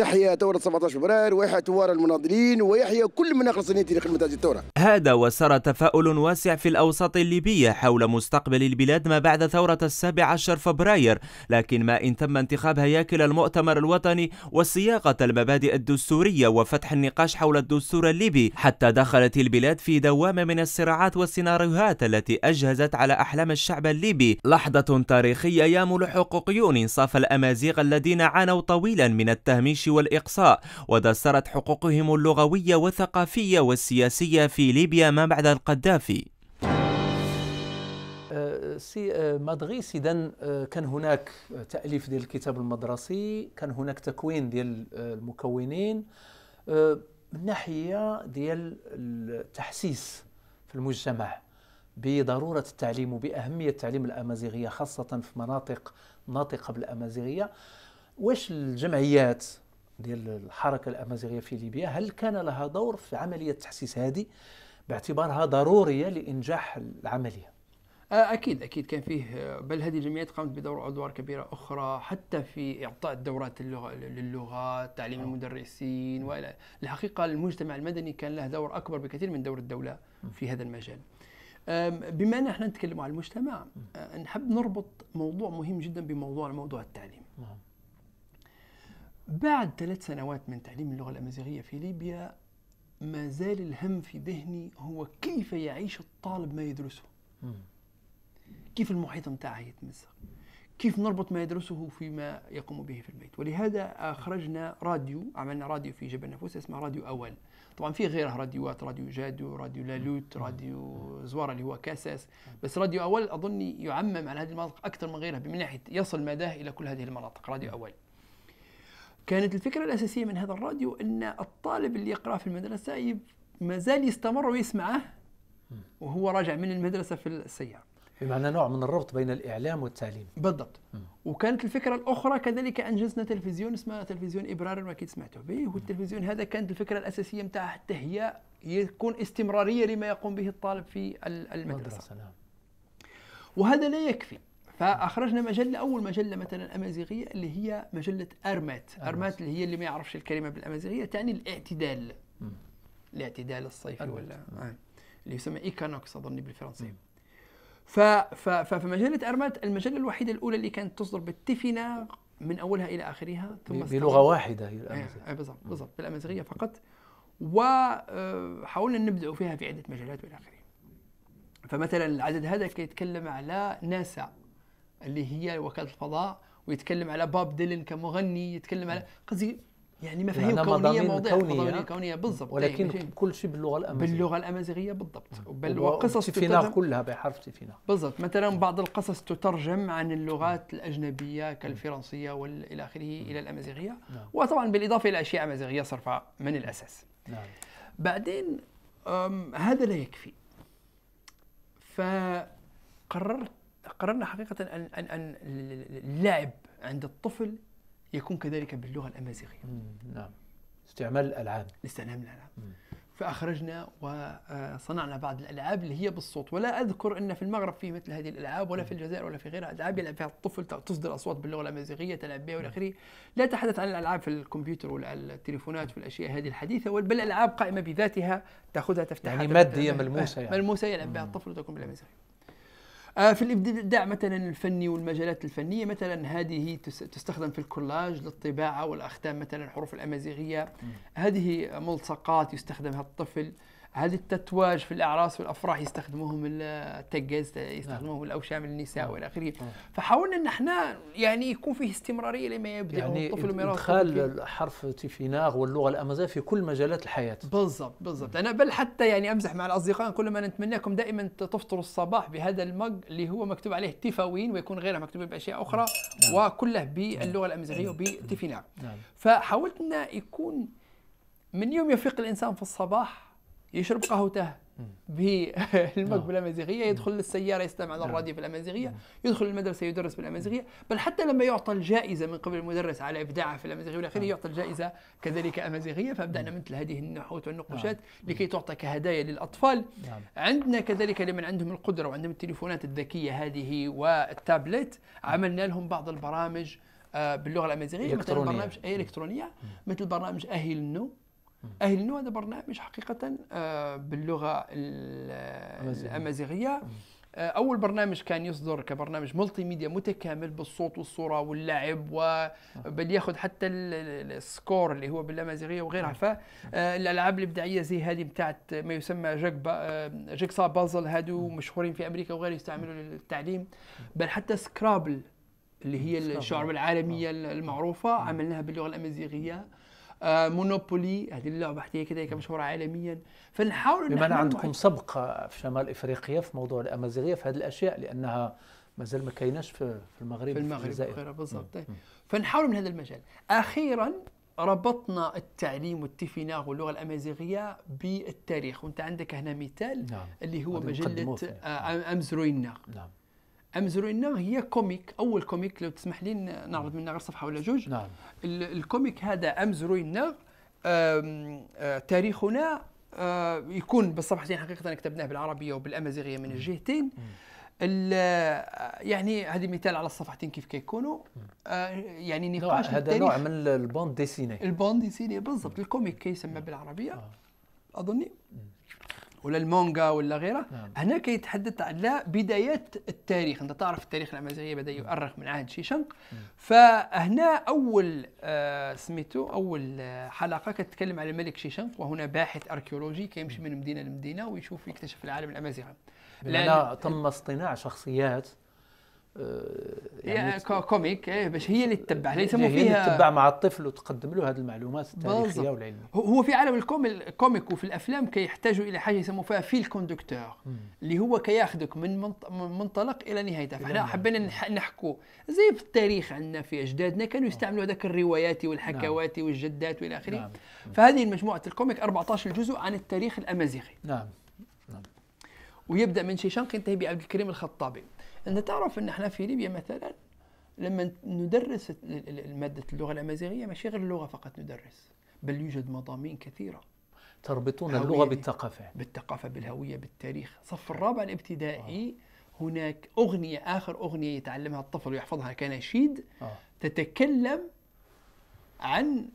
تحيا ثورة 17 فبراير ويحيى ثوار المناضلين ويحيا كل من أخلص النية لخدمة هذه الثورة هذا وسر تفاؤل واسع في الأوساط الليبية حول مستقبل البلاد ما بعد ثورة السابع عشر فبراير لكن ما إن تم انتخاب هياكل المؤتمر الوطني وصياغة المبادئ الدستورية وفتح النقاش حول الدستور الليبي حتى دخلت البلاد في دوامة من الصراعات والسيناريوهات التي أجهزت على أحلام الشعب الليبي لحظة تاريخية يامل حقوقيون صاف الأمازيغ الذين عانوا طويلا من التهميش والإقصاء ودسرت حقوقهم اللغوية والثقافية والسياسية في ليبيا ما بعد القذافي أه، سي أه، مدغيس اذا أه، كان هناك تاليف ديال الكتاب المدرسي كان هناك تكوين ديال المكونين من ناحيه ديال التحسيس في المجتمع بضروره التعليم وباهميه التعليم الامازيغيه خاصه في مناطق ناطقه بالامازيغيه واش الجمعيات ديال الحركه الامازيغيه في ليبيا هل كان لها دور في عمليه التحسيس هذه باعتبارها ضروريه لانجاح العمليه آه، اكيد اكيد كان فيه آه، بل هذه الجمعيات قامت بدور ادوار كبيره اخرى حتى في اعطاء الدورات اللغة للغه تعليم آه. المدرسين والى الحقيقه المجتمع المدني كان له دور اكبر بكثير من دور الدوله في هذا المجال بما نحن نتكلم عن المجتمع نحب نربط موضوع مهم جدا بموضوع موضوع التعليم نعم. بعد ثلاث سنوات من تعليم اللغة الأمازيغية في ليبيا ما زال الهم في ذهني هو كيف يعيش الطالب ما يدرسه كيف المحيط متاعه يتمزق كيف نربط ما يدرسه فيما يقوم به في البيت ولهذا أخرجنا راديو عملنا راديو في جبل نفوس اسمه راديو أول طبعا في غيره راديوات راديو جادو راديو لالوت راديو زوارة اللي هو كاساس بس راديو أول أظني يعمم على هذه المناطق أكثر من غيرها من ناحية يصل مداه إلى كل هذه المناطق راديو أول كانت الفكرة الأساسية من هذا الراديو أن الطالب اللي يقرأ في المدرسة ما زال يستمر ويسمعه وهو راجع من المدرسة في السيارة بمعنى نوع من الربط بين الإعلام والتعليم بالضبط م. وكانت الفكرة الأخرى كذلك أنجزنا تلفزيون اسمه تلفزيون إبرار ما أكيد سمعتوا به والتلفزيون هذا كانت الفكرة الأساسية نتاع حتى هي يكون استمرارية لما يقوم به الطالب في المدرسة نعم. وهذا لا يكفي فاخرجنا مجله اول مجله مثلا امازيغيه اللي هي مجله ارمات ارمات اللي هي اللي ما يعرفش الكلمه بالامازيغيه تعني الاعتدال الاعتدال الصيفي ولا آه. اللي يسمى ايكانوكس اظني بالفرنسيه ف... ف... فمجله ارمات المجله الوحيده الاولى اللي كانت تصدر بالتفنه من اولها الى اخرها ثم بلغه واحده هي آه، الامازيغيه آه، بالضبط بالضبط بالامازيغيه فقط وحاولنا نبدع فيها في عده مجالات والى اخره فمثلا العدد هذا كيتكلم على ناسا اللي هي وكاله الفضاء ويتكلم على باب ديلن كمغني يتكلم على قصدي يعني مفاهيم يعني كونيه مواضيع كونيه, كونية, بالضبط يعني ولكن كل شيء باللغه الامازيغيه باللغه الامازيغيه بالضبط بل وقصص تترجم كلها بحرف تفينا بالضبط مثلا بعض القصص تترجم عن اللغات الاجنبيه كالفرنسيه والى اخره الى الامازيغيه نعم. وطبعا بالاضافه الى اشياء امازيغيه صرفة من الاساس نعم. بعدين هذا لا يكفي فقررت قررنا حقيقة أن أن أن اللعب عند الطفل يكون كذلك باللغة الأمازيغية. نعم. استعمال الألعاب. استعمال الألعاب. مم. فأخرجنا وصنعنا آه، بعض الألعاب اللي هي بالصوت ولا أذكر أن في المغرب في مثل هذه الألعاب ولا في الجزائر ولا في غيرها ألعاب يلعب فيها الطفل تصدر أصوات باللغة الأمازيغية تلعب بها إلى آخره لا تحدث عن الألعاب في الكمبيوتر والتليفونات والأشياء هذه الحديثة بل الألعاب قائمة بذاتها تأخذها تفتحها يعني مادية ملموسة يعني ملموسة يلعب بها الطفل وتكون بالأمازيغية آه، في الابداع مثلا الفني والمجالات الفنيه مثلا هذه تستخدم في الكولاج للطباعه والاختام مثلا الحروف الامازيغيه هذه ملصقات يستخدمها الطفل هذه التتواج في الاعراس والافراح يستخدموهم التجاز يستخدموهم نعم. الاوشام للنساء نعم. والى اخره نعم. فحاولنا ان احنا يعني يكون فيه استمراريه لما يبدا يعني الطفل ادخال حرف تيفيناغ واللغه الامازيغيه في كل مجالات الحياه بالضبط بالضبط انا بل حتى يعني امزح مع الاصدقاء كل ما نتمناكم دائما تفطروا الصباح بهذا المج اللي هو مكتوب عليه تيفاوين ويكون غيره مكتوب باشياء اخرى نعم. وكله باللغه الامازيغيه وبتيفيناغ نعم. فحاولت يكون من يوم يفيق الانسان في الصباح يشرب قهوته بالمقبله آه. الامازيغيه يدخل للسياره يستمع نعم. للراديو بالامازيغيه يدخل المدرسه يدرس بالامازيغيه بل حتى لما يعطى الجائزه من قبل المدرس على ابداعه في الامازيغيه والى اخره يعطى الجائزه كذلك امازيغيه فابدانا مثل هذه النحوت والنقوشات نعم. لكي تعطى كهدايا للاطفال نعم. عندنا كذلك لمن عندهم القدره وعندهم التليفونات الذكيه هذه والتابلت عملنا لهم بعض البرامج آه، باللغه الامازيغيه مثل برنامج الكترونيه مثل برنامج اهل النو أهل هذا برنامج حقيقة آه، باللغة الأمازيغية آه، اول برنامج كان يصدر كبرنامج ملتي ميديا متكامل بالصوت والصوره واللعب وبل ياخذ حتى السكور اللي هو بالامازيغيه وغيرها نعم. فالالعاب آه، الابداعيه زي هذه بتاعت ما يسمى جيك جيكسا بازل هادو مشهورين في امريكا وغيره يستعملوا للتعليم بل حتى سكرابل اللي هي الشعر العالميه نعم. المعروفه عملناها باللغه الامازيغيه مونوبولي آه، هذه اللعبه حتى هي كذلك مشهوره عالميا فنحاول بما ان عندكم سبقه في شمال افريقيا في موضوع الامازيغيه في هذه الاشياء لانها مازال ما كايناش في المغرب في المغرب بالضبط فنحاول من هذا المجال اخيرا ربطنا التعليم والتفيناغ واللغه الامازيغيه بالتاريخ وانت عندك هنا مثال نعم. اللي هو مجله آه، امزرويناغ نعم. امزروينا هي كوميك اول كوميك لو تسمح لي نعرض منها غير صفحه ولا جوج نعم الكوميك هذا امزرو انه آه، تاريخنا آه، يكون بالصفحتين حقيقه كتبناه بالعربيه وبالامازيغيه من الجهتين آه، يعني هذه مثال على الصفحتين كيف كيكونوا يعني نقاش هذا نوع من البوند ديسيني البوند ديسيني بالضبط الكوميك كيسمى بالعربيه اظني ولا المانجا ولا غيره نعم. هنا كيتحدث على بدايات التاريخ انت تعرف التاريخ الامازيغي بدا نعم. يؤرخ من عهد شيشنق نعم. فهنا اول آه سميتو اول آه، حلقه كتكلم على الملك شيشنق وهنا باحث اركيولوجي كيمشي نعم. من مدينه لمدينه ويشوف يكتشف العالم الامازيغي لان تم اصطناع شخصيات يعني كوميك ايه باش هي اللي تتبع ليس يسمو فيها هي اللي تتبع مع الطفل وتقدم له هذه المعلومات التاريخيه والعلميه هو في عالم الكوميك وفي الافلام كيحتاجوا الى حاجه يسمو فيها فيل كوندكتور اللي هو كياخذك من منطلق الى نهايته فاحنا حبينا نحكوا زي في التاريخ عندنا في اجدادنا كانوا يستعملوا هذاك الروايات والحكوات نعم. والجدات والى اخره نعم. فهذه مجموعه الكوميك 14 جزء عن التاريخ الامازيغي نعم نعم ويبدا من شيشانق ينتهي طيب بعبد الكريم الخطابي انت تعرف ان احنا في ليبيا مثلا لما ندرس ماده اللغه الامازيغيه ماشي غير اللغه فقط ندرس بل يوجد مضامين كثيره تربطون اللغه بالثقافه بالثقافه بالهويه بالتاريخ صف الرابع الابتدائي آه. هناك اغنيه اخر اغنيه يتعلمها الطفل ويحفظها كنشيد آه. تتكلم عن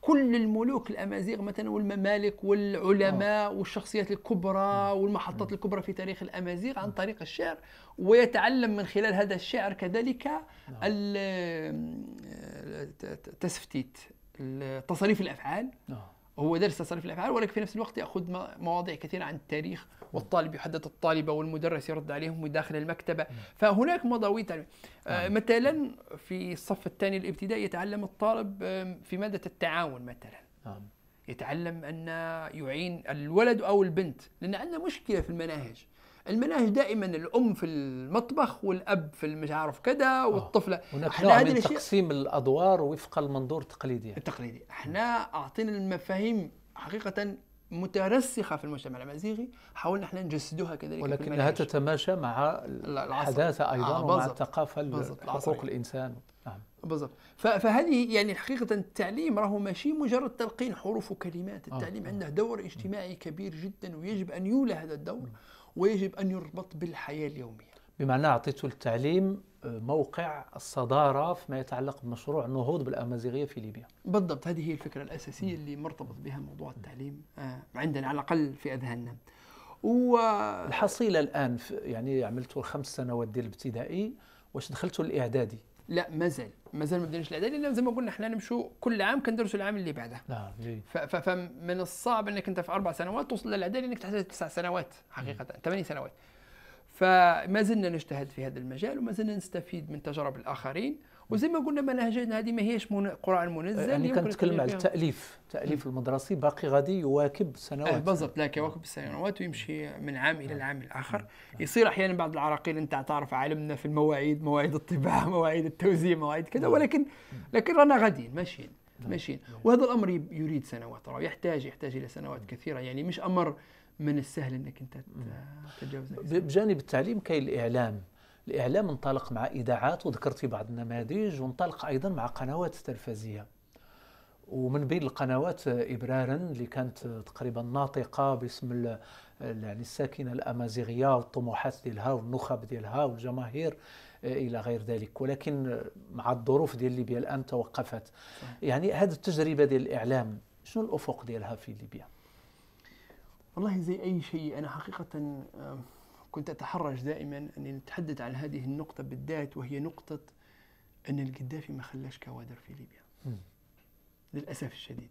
كل الملوك الامازيغ مثلا والممالك والعلماء أوه. والشخصيات الكبرى والمحطات الكبرى في تاريخ الامازيغ عن طريق الشعر ويتعلم من خلال هذا الشعر كذلك نعم. التسفتيت آه، تصاريف الافعال أوه. نعم. هو درس تصريف الافعال ولكن في نفس الوقت ياخذ مواضيع كثيره عن التاريخ والطالب يحدد الطالبه والمدرس يرد عليهم داخل المكتبه فهناك مضاوي تعليم آه، مثلا في الصف الثاني الابتدائي يتعلم الطالب في ماده التعاون مثلا نعم. يتعلم ان يعين الولد او البنت لان عندنا مشكله في المناهج المناهج دائما الام في المطبخ والاب في مش عارف كذا آه. والطفله هناك نوع من تقسيم الادوار وفق المنظور التقليدي يعني. التقليدي احنا اعطينا المفاهيم حقيقه مترسخه في المجتمع الامازيغي حاولنا احنا نجسدوها كذلك ولكنها تتماشى مع الحداثه آه، ايضا آه ومع الثقافه حقوق يعني. الانسان نعم بالضبط فهذه يعني حقيقة التعليم راهو ماشي مجرد تلقين حروف وكلمات آه. التعليم عنده دور اجتماعي كبير جدا ويجب أن يولى هذا الدور ويجب أن يربط بالحياة اليومية بمعنى اعطيته التعليم آه، موقع الصدارة فيما يتعلق بمشروع النهوض بالأمازيغية في ليبيا بالضبط هذه هي الفكرة الأساسية اللي مرتبط بها موضوع التعليم آه، عندنا على الأقل في أذهاننا و... الحصيلة الآن يعني عملتوا الخمس سنوات ديال الابتدائي واش دخلتوا الإعدادي لا مازال مازال ما بديناش الاعداد لان زي ما قلنا حنا نمشوا كل عام كندرسوا العام اللي بعده نعم فمن الصعب انك انت في اربع سنوات توصل للاعداد انك تحتاج تسع سنوات حقيقه ثماني سنوات فما زلنا نجتهد في هذا المجال وما زلنا نستفيد من تجارب الاخرين وزي ما قلنا منهجنا هذه ما هيش من قران منزل يعني كنتكلم على التاليف التاليف المدرسي باقي غادي يواكب سنوات أه، بالضبط لا كيواكب السنوات ويمشي من عام الى العام الاخر يصير احيانا بعض العراقيل انت تعرف عالمنا في المواعيد مواعيد الطباعه مواعيد التوزيع مواعيد كذا ولكن لكن رانا غاديين ماشيين ماشيين وهذا الامر يريد سنوات يحتاج يحتاج الى سنوات كثيره يعني مش امر من السهل انك انت تتجاوزه بجانب التعليم كاين الاعلام الإعلام انطلق مع إذاعات وذكرت بعض النماذج وانطلق أيضا مع قنوات تلفزية ومن بين القنوات إبرارا اللي كانت تقريبا ناطقة باسم يعني الساكنة الأمازيغية والطموحات ديالها والنخب ديالها والجماهير آه، الى غير ذلك ولكن مع الظروف ديال ليبيا الان توقفت يعني هذه التجربه ديال الاعلام شنو الافق ديالها في ليبيا والله زي اي شيء انا حقيقه كنت أتحرج دائما أن نتحدث عن هذه النقطة بالذات وهي نقطة أن القدافي ما خلاش كوادر في ليبيا للأسف الشديد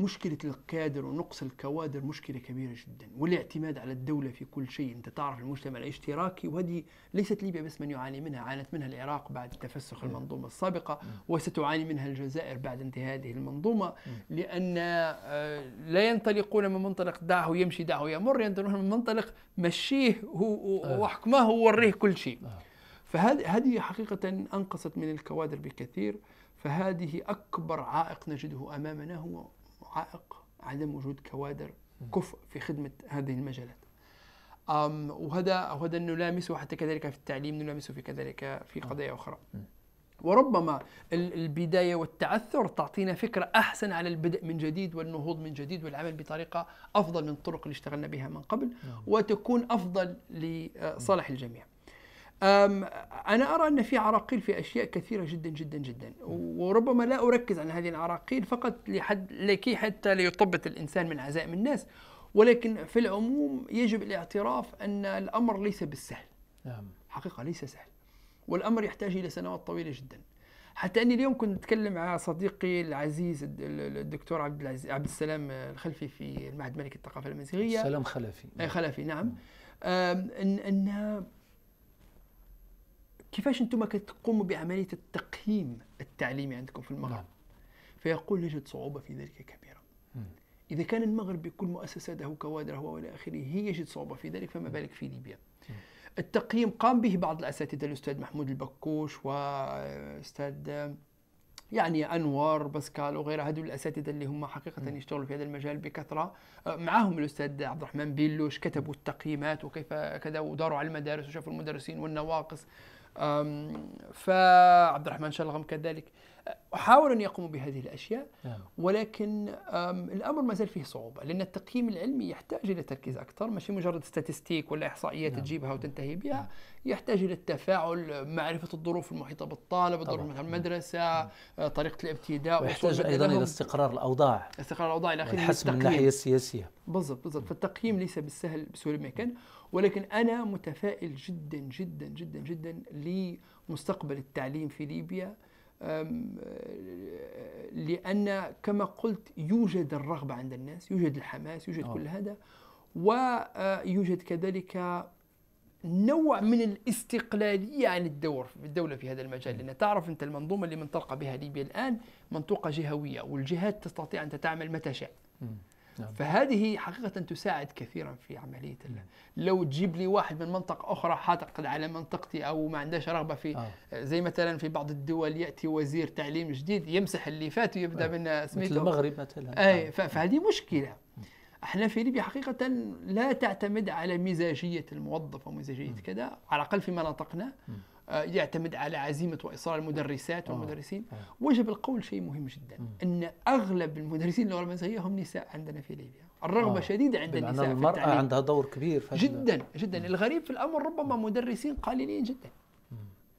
مشكلة الكادر ونقص الكوادر مشكلة كبيرة جدا والاعتماد على الدولة في كل شيء أنت تعرف المجتمع الاشتراكي وهذه ليست ليبيا بس من يعاني منها عانت منها العراق بعد تفسخ نعم. المنظومة السابقة نعم. وستعاني منها الجزائر بعد انتهاء هذه المنظومة نعم. لأن آه، لا ينطلقون من منطلق دعه يمشي دعه يمر ينطلقون من منطلق مشيه واحكمه آه. ووريه كل شيء آه. فهذه حقيقة أنقصت من الكوادر بكثير فهذه أكبر عائق نجده أمامنا هو عائق عدم وجود كوادر كفء في خدمه هذه المجالات وهذا وهذا نلامسه حتى كذلك في التعليم نلامسه في كذلك في قضايا اخرى وربما البداية والتعثر تعطينا فكرة أحسن على البدء من جديد والنهوض من جديد والعمل بطريقة أفضل من الطرق اللي اشتغلنا بها من قبل نعم. وتكون أفضل لصالح الجميع أنا أرى أن في عراقيل في أشياء كثيرة جدا جدا جدا وربما لا أركز على هذه العراقيل فقط لحد لكي حتى ليطبط الإنسان من عزائم الناس ولكن في العموم يجب الاعتراف أن الأمر ليس بالسهل نعم. حقيقة ليس سهل والأمر يحتاج إلى سنوات طويلة جدا حتى أني اليوم كنت أتكلم مع صديقي العزيز الدكتور عبد العزيز عبد السلام الخلفي في المعهد الملكي للثقافة المسيحية السلام خلفي إيه، خلفي نعم, نعم. أن أن كيفاش انتم كتقوموا بعمليه التقييم التعليمي عندكم في المغرب نعم. فيقول نجد صعوبه في ذلك كبيره م. اذا كان المغرب بكل مؤسساته وكوادره والى اخره يجد صعوبه في ذلك فما بالك في ليبيا م. التقييم قام به بعض الاساتذه الاستاذ محمود البكوش واستاذ آه، آه، يعني انور باسكال وغيره هذول الاساتذه اللي هم حقيقه يشتغلوا في هذا المجال بكثره آه، معهم الاستاذ عبد الرحمن بيلوش كتبوا التقييمات وكيف كذا وداروا على المدارس وشافوا المدرسين والنواقص فعبد الرحمن شلغم كذلك حاولوا ان يقوموا بهذه الاشياء نعم. ولكن الامر ما زال فيه صعوبه لان التقييم العلمي يحتاج الى تركيز اكثر ماشي مجرد ستاتستيك ولا احصائيات نعم. تجيبها وتنتهي بها نعم. يحتاج الى التفاعل معرفه الظروف المحيطه بالطالب الظروف المدرسه آه، طريقه الابتداء ويحتاج ايضا الى استقرار الاوضاع استقرار الاوضاع الى اخره من الناحيه السياسيه بالضبط بالضبط فالتقييم ليس بالسهل بسهوله ما كان ولكن أنا متفائل جدا جدا جدا جدا لمستقبل التعليم في ليبيا أه، لأن كما قلت يوجد الرغبة عند الناس يوجد الحماس يوجد أوه. كل آه. هذا ويوجد أه، كذلك نوع من الاستقلالية عن الدور الدولة في هذا المجال لأن تعرف أنت المنظومة اللي منطلقة بها ليبيا الآن منطوقة جهوية والجهات تستطيع أن تعمل متى شاء نعم. فهذه حقيقة تساعد كثيرا في عملية نعم. لو تجيب لي واحد من منطقة أخرى حتقد على منطقتي أو ما عندهاش رغبة في آه. آه، زي مثلا في بعض الدول يأتي وزير تعليم جديد يمسح اللي فات ويبدأ من آه. سميته مثل المغرب مثلا أي فهذه مشكلة احنا في ليبيا حقيقة لا تعتمد على مزاجية الموظف ومزاجية كذا على الأقل في مناطقنا آه، يعتمد على عزيمه واصرار المدرسات آه، والمدرسين آه. وجب القول شيء مهم جدا ان اغلب المدرسين اللغه المنزليه هم نساء عندنا في ليبيا الرغبه آه. شديده عند النساء المراه في عندها دور كبير فهمنا. جدا جدا الغريب في الامر ربما مدرسين قليلين جدا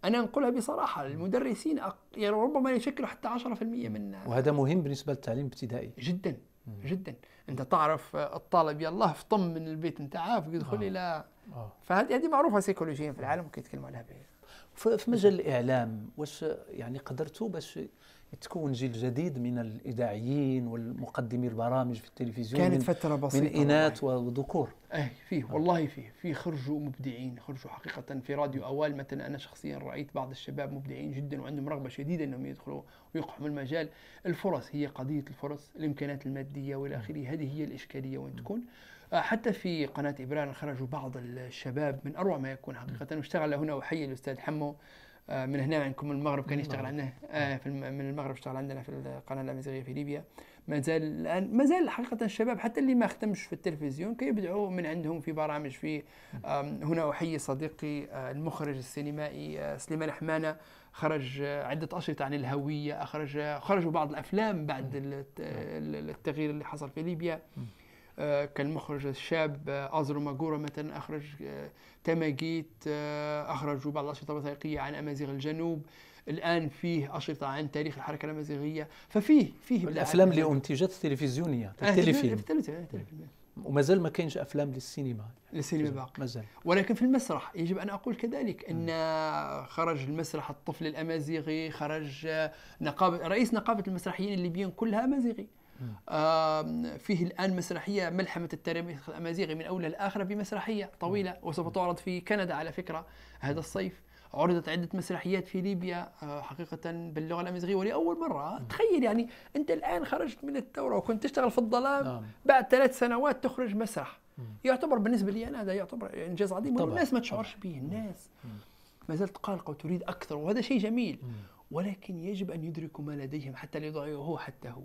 انا نقولها بصراحه المدرسين يعني ربما يشكلوا حتى 10% من وهذا مهم بالنسبه للتعليم الابتدائي جدا جدا انت تعرف الطالب يلاه فطم من البيت نتاعه يدخل آه. الى آه. فهذه معروفه سيكولوجيا في العالم وكيتكلموا عليها به في مجال الاعلام واش يعني قدرتوا باش تكون جيل جديد من الاذاعيين والمقدمي البرامج في التلفزيون كانت فتره بسيطه من اناث وذكور اي فيه آه. والله فيه فيه خرجوا مبدعين خرجوا حقيقه في راديو اوال مثلا انا شخصيا رايت بعض الشباب مبدعين جدا وعندهم رغبه شديده انهم يدخلوا ويقحموا المجال الفرص هي قضيه الفرص الامكانات الماديه والى اخره هذه هي الاشكاليه وين تكون آه، حتى في قناة إبران خرجوا بعض الشباب من أروع ما يكون حقيقة واشتغل هنا وحي الأستاذ حمو آه، من هنا عندكم يعني من المغرب كان يشتغل عندنا آه، في من المغرب اشتغل عندنا في القناه الامازيغيه في ليبيا ما زال الان ما زال حقيقه الشباب حتى اللي ما خدمش في التلفزيون كيبدعوا من عندهم في برامج في هنا احيي صديقي المخرج السينمائي سليمان حمانه خرج عده اشرطه عن الهويه اخرج خرجوا بعض الافلام بعد التغيير اللي حصل في ليبيا آه، كالمخرج الشاب آه، ازرو ماغورا مثلا أخرج آه، تماجيت أخرجوا بعض الأشرطة الوثائقية عن أمازيغ الجنوب الآن فيه أشرطة عن تاريخ الحركة الأمازيغية ففيه فيه الأفلام انتجت تلفزيونية التلفيلم وما زال ما كاينش افلام للسينما للسينما باقي مازال ولكن في المسرح يجب ان اقول كذلك ان خرج المسرح الطفل الامازيغي خرج نقابه رئيس نقابه المسرحيين الليبيين كلها امازيغي فيه الآن مسرحية ملحمة التاريخ الأمازيغي من أولها لآخرة بمسرحية طويلة وسوف تعرض في كندا على فكرة هذا الصيف عرضت عدة مسرحيات في ليبيا آه، حقيقة باللغة الأمازيغية ولأول مرة تخيل يعني أنت الآن خرجت من الثورة وكنت تشتغل في الظلام نعم. بعد ثلاث سنوات تخرج مسرح يعتبر بالنسبة لي أنا هذا يعتبر إنجاز عظيم الناس ما تشعرش به الناس ما زالت قلقة وتريد أكثر وهذا شيء جميل ولكن يجب أن يدركوا ما لديهم حتى لا يضيعوه حتى هو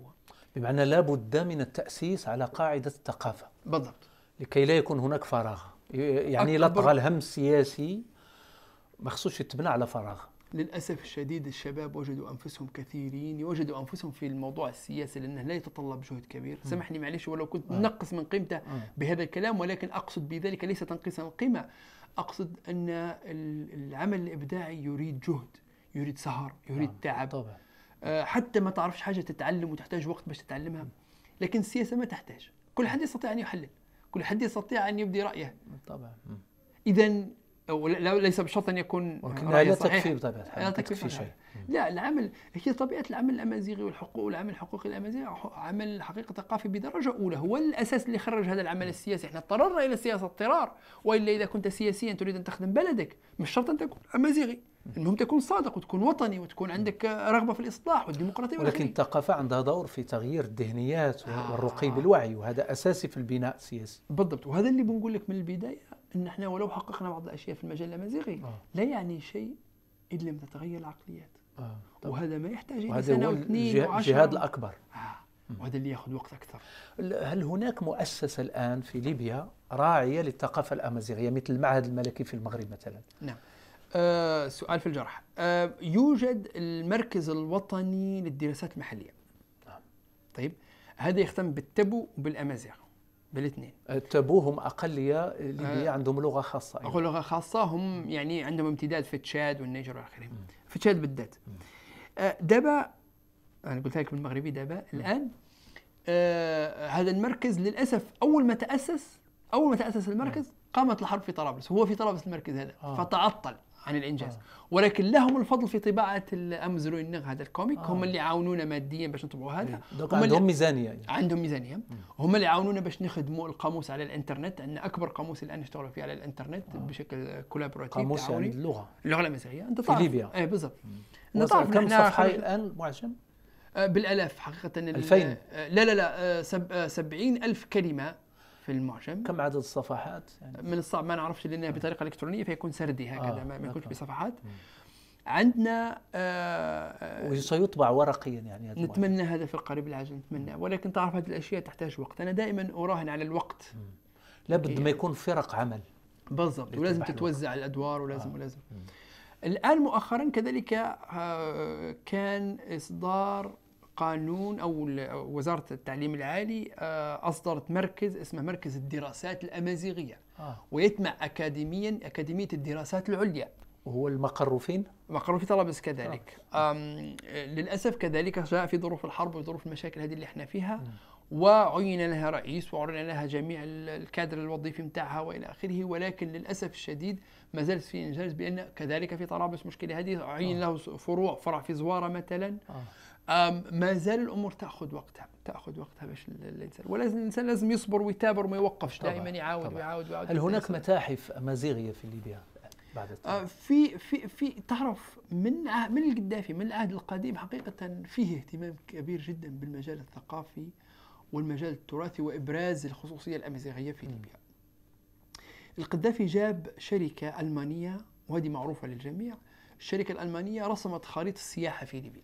بمعنى لا بد من التأسيس على قاعدة الثقافة بالضبط لكي لا يكون هناك فراغ يعني لا طغى الهم السياسي ما خصوش يتبنى على فراغ للاسف الشديد الشباب وجدوا انفسهم كثيرين يوجدوا انفسهم في الموضوع السياسي لانه لا يتطلب جهد كبير م. سمحني معلش ولو كنت نقص من قيمته م. بهذا الكلام ولكن اقصد بذلك ليس تنقيصا القيمه اقصد ان العمل الابداعي يريد جهد يريد سهر يريد نعم، تعب طبعا. آه، حتى ما تعرفش حاجه تتعلم وتحتاج وقت باش تتعلمها لكن السياسه ما تحتاج كل حد يستطيع ان يحلل كل حد يستطيع ان يبدي رايه طبعا اذا ولو ليس بشرط ان يكون ولكنها لا تكفي بطبيعه الحال لا تكفي شيء لا العمل هي طبيعه العمل الامازيغي والحقوق والعمل الحقوقي الامازيغي عمل حقيقه ثقافي بدرجه اولى هو الاساس اللي خرج هذا العمل السياسي احنا اضطررنا الى السياسه اضطرار والا اذا كنت سياسيا تريد ان تخدم بلدك مش شرط ان تكون امازيغي المهم تكون صادق وتكون وطني وتكون عندك رغبه في الاصلاح والديمقراطيه ولكن الثقافه عندها دور في تغيير الذهنيات والرقي آه. بالوعي وهذا اساسي في البناء السياسي بالضبط وهذا اللي بنقول لك من البدايه ان احنا ولو حققنا بعض الاشياء في المجال الامازيغي آه. لا يعني شيء ان لم تتغير العقليات آه. وهذا ما يحتاج الى سنه واثنين وعشره الجهاد الاكبر آه. وهذا اللي ياخذ وقت اكثر هل هناك مؤسسه الان في ليبيا راعيه للثقافه الامازيغيه مثل المعهد الملكي في المغرب مثلا نعم آه سؤال في الجرح آه يوجد المركز الوطني للدراسات المحليه نعم. طيب هذا يهتم بالتبو وبالامازيغ بالاثنين أه، تبوهم اقليه اللي آه عندهم لغه خاصه أيوة. لغه خاصه هم يعني عندهم امتداد في تشاد والنيجر والاخرين في تشاد بالذات آه دابا انا قلت لك بالمغربي دابا الان آه هذا المركز للاسف اول ما تاسس اول ما تاسس المركز قامت الحرب في طرابلس هو في طرابلس المركز هذا آه. فتعطل عن الانجاز آه. ولكن لهم الفضل في طباعه الامزر والنغ هذا الكوميك آه. هم اللي عاونونا ماديا باش نطبعوا هذا إيه. هم عندهم ميزانيه يعني. عندهم ميزانيه هم اللي عاونونا باش نخدموا القاموس على الانترنت عندنا اكبر قاموس الان نشتغلوا فيه على الانترنت آه. بشكل كولابوراتيف قاموس يعني اللغه اللغه الامازيغيه انت في ليبيا اي بالضبط كم صفحه الان معجم؟ آه، بالألاف حقيقة 2000 آه، لا لا لا 70000 آه، كلمة في المعجم كم عدد الصفحات يعني؟ من الصعب ما نعرفش لانها آه. بطريقه الكترونيه فيكون سردي هكذا آه. ما يكونش بصفحات مم. عندنا آه, آه، وسيطبع ورقيا يعني نتمنى نتمنى هذا في القريب العاجل نتمنى ولكن تعرف هذه الاشياء تحتاج وقت انا دائما اراهن على الوقت لابد إيه. ما يكون فرق عمل بالضبط ولازم تتوزع الوقت. الادوار ولازم آه. ولازم مم. الان مؤخرا كذلك آه، كان اصدار قانون او وزاره التعليم العالي آه، اصدرت مركز اسمه مركز الدراسات الامازيغيه آه. ويتمع اكاديميا اكاديميه الدراسات العليا وهو المقر فين؟ مقر في طرابلس كذلك آه. آه. للاسف كذلك جاء في ظروف الحرب وظروف المشاكل هذه اللي احنا فيها وعين لها رئيس وعين لها جميع الكادر الوظيفي متاعها والى اخره ولكن للاسف الشديد ما زالت في انجاز بان كذلك في طرابلس مشكله هذه عين آه. له فروع فرع في زواره مثلا آه. ما زال الامور تاخذ وقتها تاخذ وقتها باش الانسان ولازم الانسان لازم يصبر ويثابر وما يوقفش دائما يعاود ويعاود ويعاود هل هناك متاحف امازيغيه في ليبيا بعد أه، التعرف. في في في تعرف من أه، من القدافي من العهد القديم حقيقه فيه اهتمام كبير جدا بالمجال الثقافي والمجال التراثي وابراز الخصوصيه الامازيغيه في ليبيا. القدافي جاب شركه المانيه وهذه معروفه للجميع، الشركه الالمانيه رسمت خريطه السياحه في ليبيا.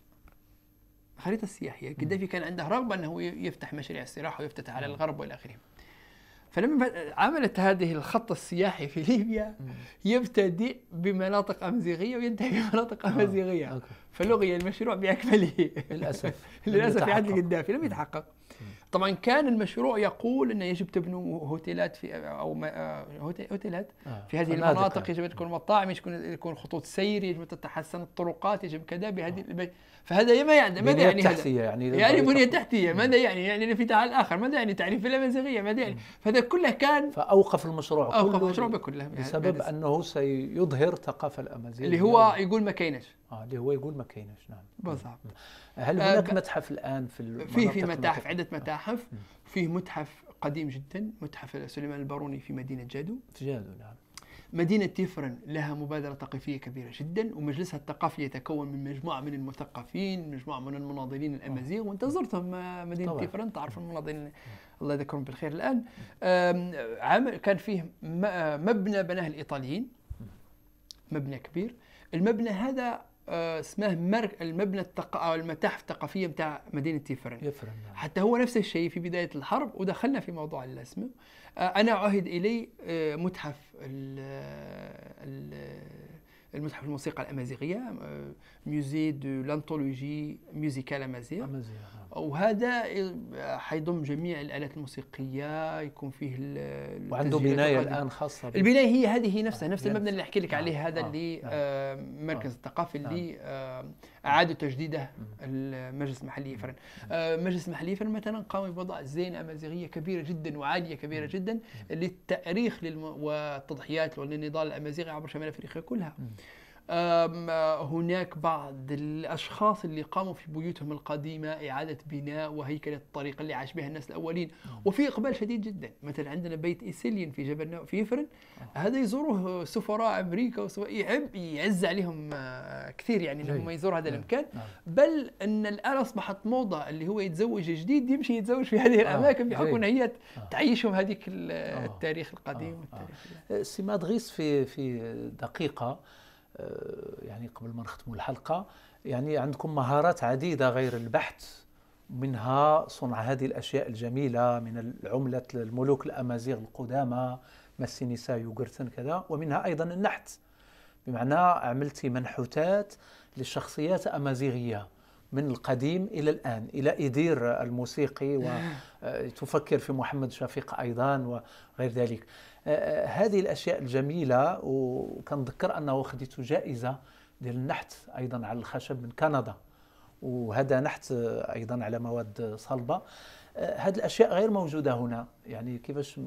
خريطه سياحيه القدافي كان عنده رغبه انه يفتح مشاريع استراحه ويفتتح على الغرب والى اخره فلما عملت هذه الخط السياحي في ليبيا يبتدئ بمناطق امازيغيه وينتهي بمناطق آه، امازيغيه فلغي المشروع باكمله للاسف للاسف في عهد القدافي لم يتحقق طبعا كان المشروع يقول انه يجب تبنوا هوتيلات في او آه، هوتيلات آه، في هذه المناطق يعني. يجب ان تكون مطاعم يجب ان خطوط سير يجب ان تتحسن الطرقات يجب كذا بهذه آه. فهذا ما يعني ماذا يعني تحتيه يعني يعني بنيه تحتيه ماذا يعني يعني في تعال الاخر ماذا يعني تعريف الأمازيغية ماذا يعني فهذا كله كان فاوقف المشروع كله اوقف المشروع بكله بسبب انه سيظهر ثقافه الامازيغ اللي هو يقول ما كاينش اه اللي هو يقول ما كاينش نعم بالضبط هل هناك متحف الان في في في متاحف عده متاحف متاحف فيه متحف قديم جدا متحف سليمان الباروني في مدينه جادو في جادو نعم مدينة تيفرن لها مبادرة ثقافية كبيرة جدا ومجلسها الثقافي يتكون من مجموعة من المثقفين مجموعة من المناضلين الأمازيغ آه. وانت زرتهم آه، مدينة طبعا. تيفرن تعرف المناضلين الله يذكرهم بالخير الآن عمل كان فيه آه، مبنى بناه الإيطاليين مبنى كبير المبنى هذا آه، اسمه مر المبنى التق... او المتاحف الثقافيه بتاع مدينه تفرن يفرن نعم. حتى هو نفس الشيء في بدايه الحرب ودخلنا في موضوع الاسم آه، انا عهد الي آه، متحف المتحف الموسيقى الامازيغيه ميوزي دو لانتولوجي ميوزيكال امازيغ وهذا حيضم جميع الالات الموسيقيه يكون فيه وعنده بنايه الان خاصه البنايه هي هذه نفسها آه. نفس المبنى اللي احكي لك آه، عليه آه. هذا اللي آه. آه،, آه، مركز الثقافي اللي اعادوا تجديده المجلس المحلي فرن المجلس المحلي فرن مثلا قام بوضع زينه امازيغيه كبيره جدا وعاليه كبيره جدا للتاريخ والتضحيات وللنضال الامازيغي عبر شمال افريقيا كلها هناك بعض الاشخاص اللي قاموا في بيوتهم القديمه اعاده بناء وهيكله الطريقه اللي عاش بها الناس الاولين نعم. وفي اقبال شديد جدا مثلا عندنا بيت ايسيلين في جبل في يفرن آه. هذا يزوروه سفراء امريكا يحب يعز عليهم آه، كثير يعني انهم إيه. يزور هذا إيه. المكان نعم. بل ان الان اصبحت موضه اللي هو يتزوج جديد يمشي يتزوج في هذه آه. الاماكن بحكم إيه. هي تعيشهم هذيك التاريخ القديم والتاريخ سي مادغيس في في دقيقه آه، يعني قبل ما نختموا الحلقه يعني عندكم مهارات عديده غير البحث منها صنع هذه الاشياء الجميله من العمله الملوك الامازيغ القدامى مسينيسا يوغرتن كذا ومنها ايضا النحت بمعنى عملتي منحوتات لشخصيات امازيغيه من القديم الى الان الى ادير الموسيقي وتفكر في محمد شفيق ايضا وغير ذلك آه، آه، هذه الاشياء الجميله وكنذكر انه خديت جائزه ديال النحت ايضا على الخشب من كندا وهذا نحت ايضا على مواد صلبه آه، هذه الاشياء غير موجوده هنا يعني كيفاش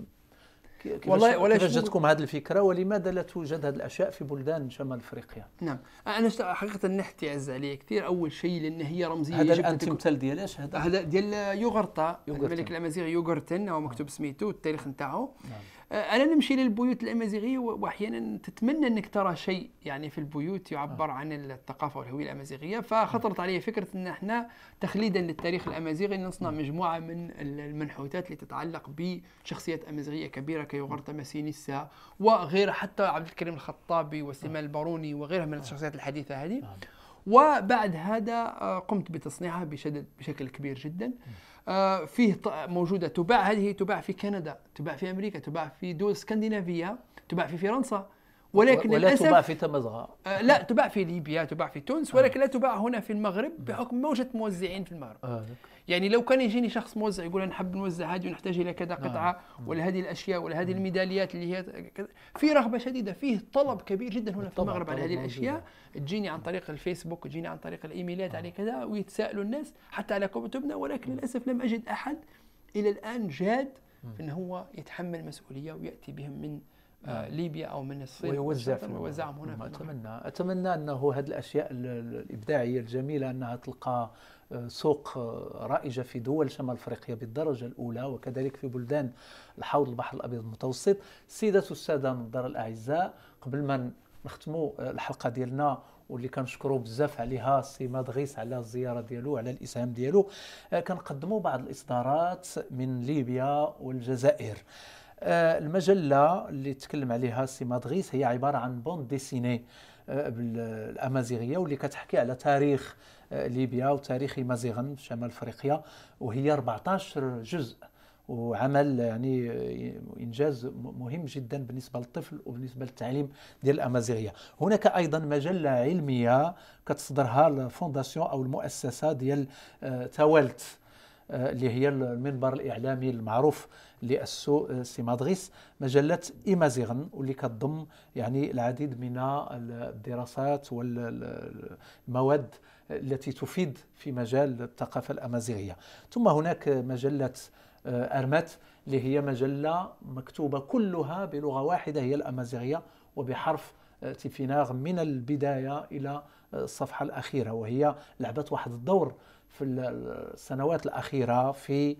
كيفاش والله كيفاش جاتكم هذه الفكره ولماذا لا توجد هذه الاشياء في بلدان شمال افريقيا؟ نعم انا حقيقه النحت يعز عليه كثير اول شيء لان هي رمزيه هذا الان تمثال ديال ايش هذا؟ هذا ديال يوغرتا الملك الامازيغي يوغرتن هو مكتوب نعم. سميتو التاريخ نتاعو نعم. آه، انا نمشي للبيوت الامازيغيه واحيانا تتمنى انك ترى شيء يعني في البيوت يعبر آه. عن الثقافه والهويه الامازيغيه فخطرت علي فكره ان احنا تخليدا للتاريخ الامازيغي نصنع مجموعه من المنحوتات اللي تتعلق بشخصيات امازيغيه كبيره كيوغرتا ماسينيسا وغيرها حتى عبد الكريم الخطابي وسليمان آه. الباروني وغيرها من الشخصيات الحديثه هذه وبعد هذا قمت بتصنيعها بشكل كبير جدا آه، فيه موجوده تباع هذه تباع في كندا تباع في امريكا تباع في دول اسكندنافيه تباع في فرنسا ولكن ولا تباع في تمزغه آه، لا تباع في ليبيا تباع في تونس آه. ولكن لا تباع هنا في المغرب بحكم موجه موزعين في المغرب يعني لو كان يجيني شخص موزع يقول انا حاب نوزع هذه ونحتاج الى كذا آه. قطعه ولا هذه الاشياء ولا هذه الميداليات اللي هي كذا في رغبه شديده فيه طلب كبير جدا هنا في المغرب على هذه الاشياء تجيني عن طريق الفيسبوك تجيني عن طريق الايميلات آه. على كذا ويتساءلوا الناس حتى على كتبنا ولكن للاسف لم اجد احد الى الان جاد في ان هو يتحمل مسؤوليه وياتي بهم من آه, آه. ليبيا او من الصين ويوزع ويوزعهم هنا في اتمنى اتمنى انه هذه الاشياء الابداعيه الجميله انها تلقى سوق رائجة في دول شمال أفريقيا بالدرجة الأولى وكذلك في بلدان الحوض البحر الأبيض المتوسط سيدة السادة النظار الأعزاء قبل ما نختموا الحلقة ديالنا واللي كنشكروا بزاف عليها السي مدغيس على الزياره ديالو على الاسهام ديالو آه، كنقدموا بعض الاصدارات من ليبيا والجزائر آه، المجله اللي تكلم عليها السي مدغيس هي عباره عن بوند ديسيني آه، بالامازيغيه واللي كتحكي على تاريخ ليبيا وتاريخي مزيغا شمال افريقيا وهي 14 جزء وعمل يعني انجاز مهم جدا بالنسبه للطفل وبالنسبه للتعليم ديال الامازيغيه هناك ايضا مجله علميه كتصدرها الفونداسيون او المؤسسه ديال آه، توالت آه، اللي هي المنبر الاعلامي المعروف لاسو آه، سي مادغيس مجله ايمازيغن واللي كتضم يعني العديد من الدراسات والمواد التي تفيد في مجال الثقافة الأمازيغية ثم هناك مجلة آه، أرمات اللي هي مجلة مكتوبة كلها بلغة واحدة هي الأمازيغية وبحرف آه، تيفيناغ من البداية إلى آه، الصفحة الأخيرة وهي لعبت واحد الدور في السنوات الأخيرة في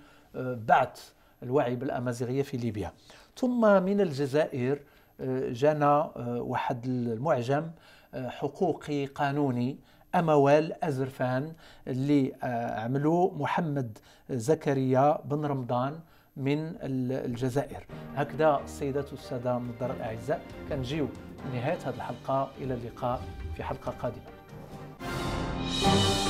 بعث الوعي بالأمازيغية في ليبيا ثم من الجزائر جانا واحد المعجم حقوقي قانوني اموال ازرفان اللي آه، عملوه محمد زكريا بن رمضان من الجزائر هكذا السيدات والساده النظار الاعزاء كنجيو نهاية هذه الحلقه الى اللقاء في حلقه قادمه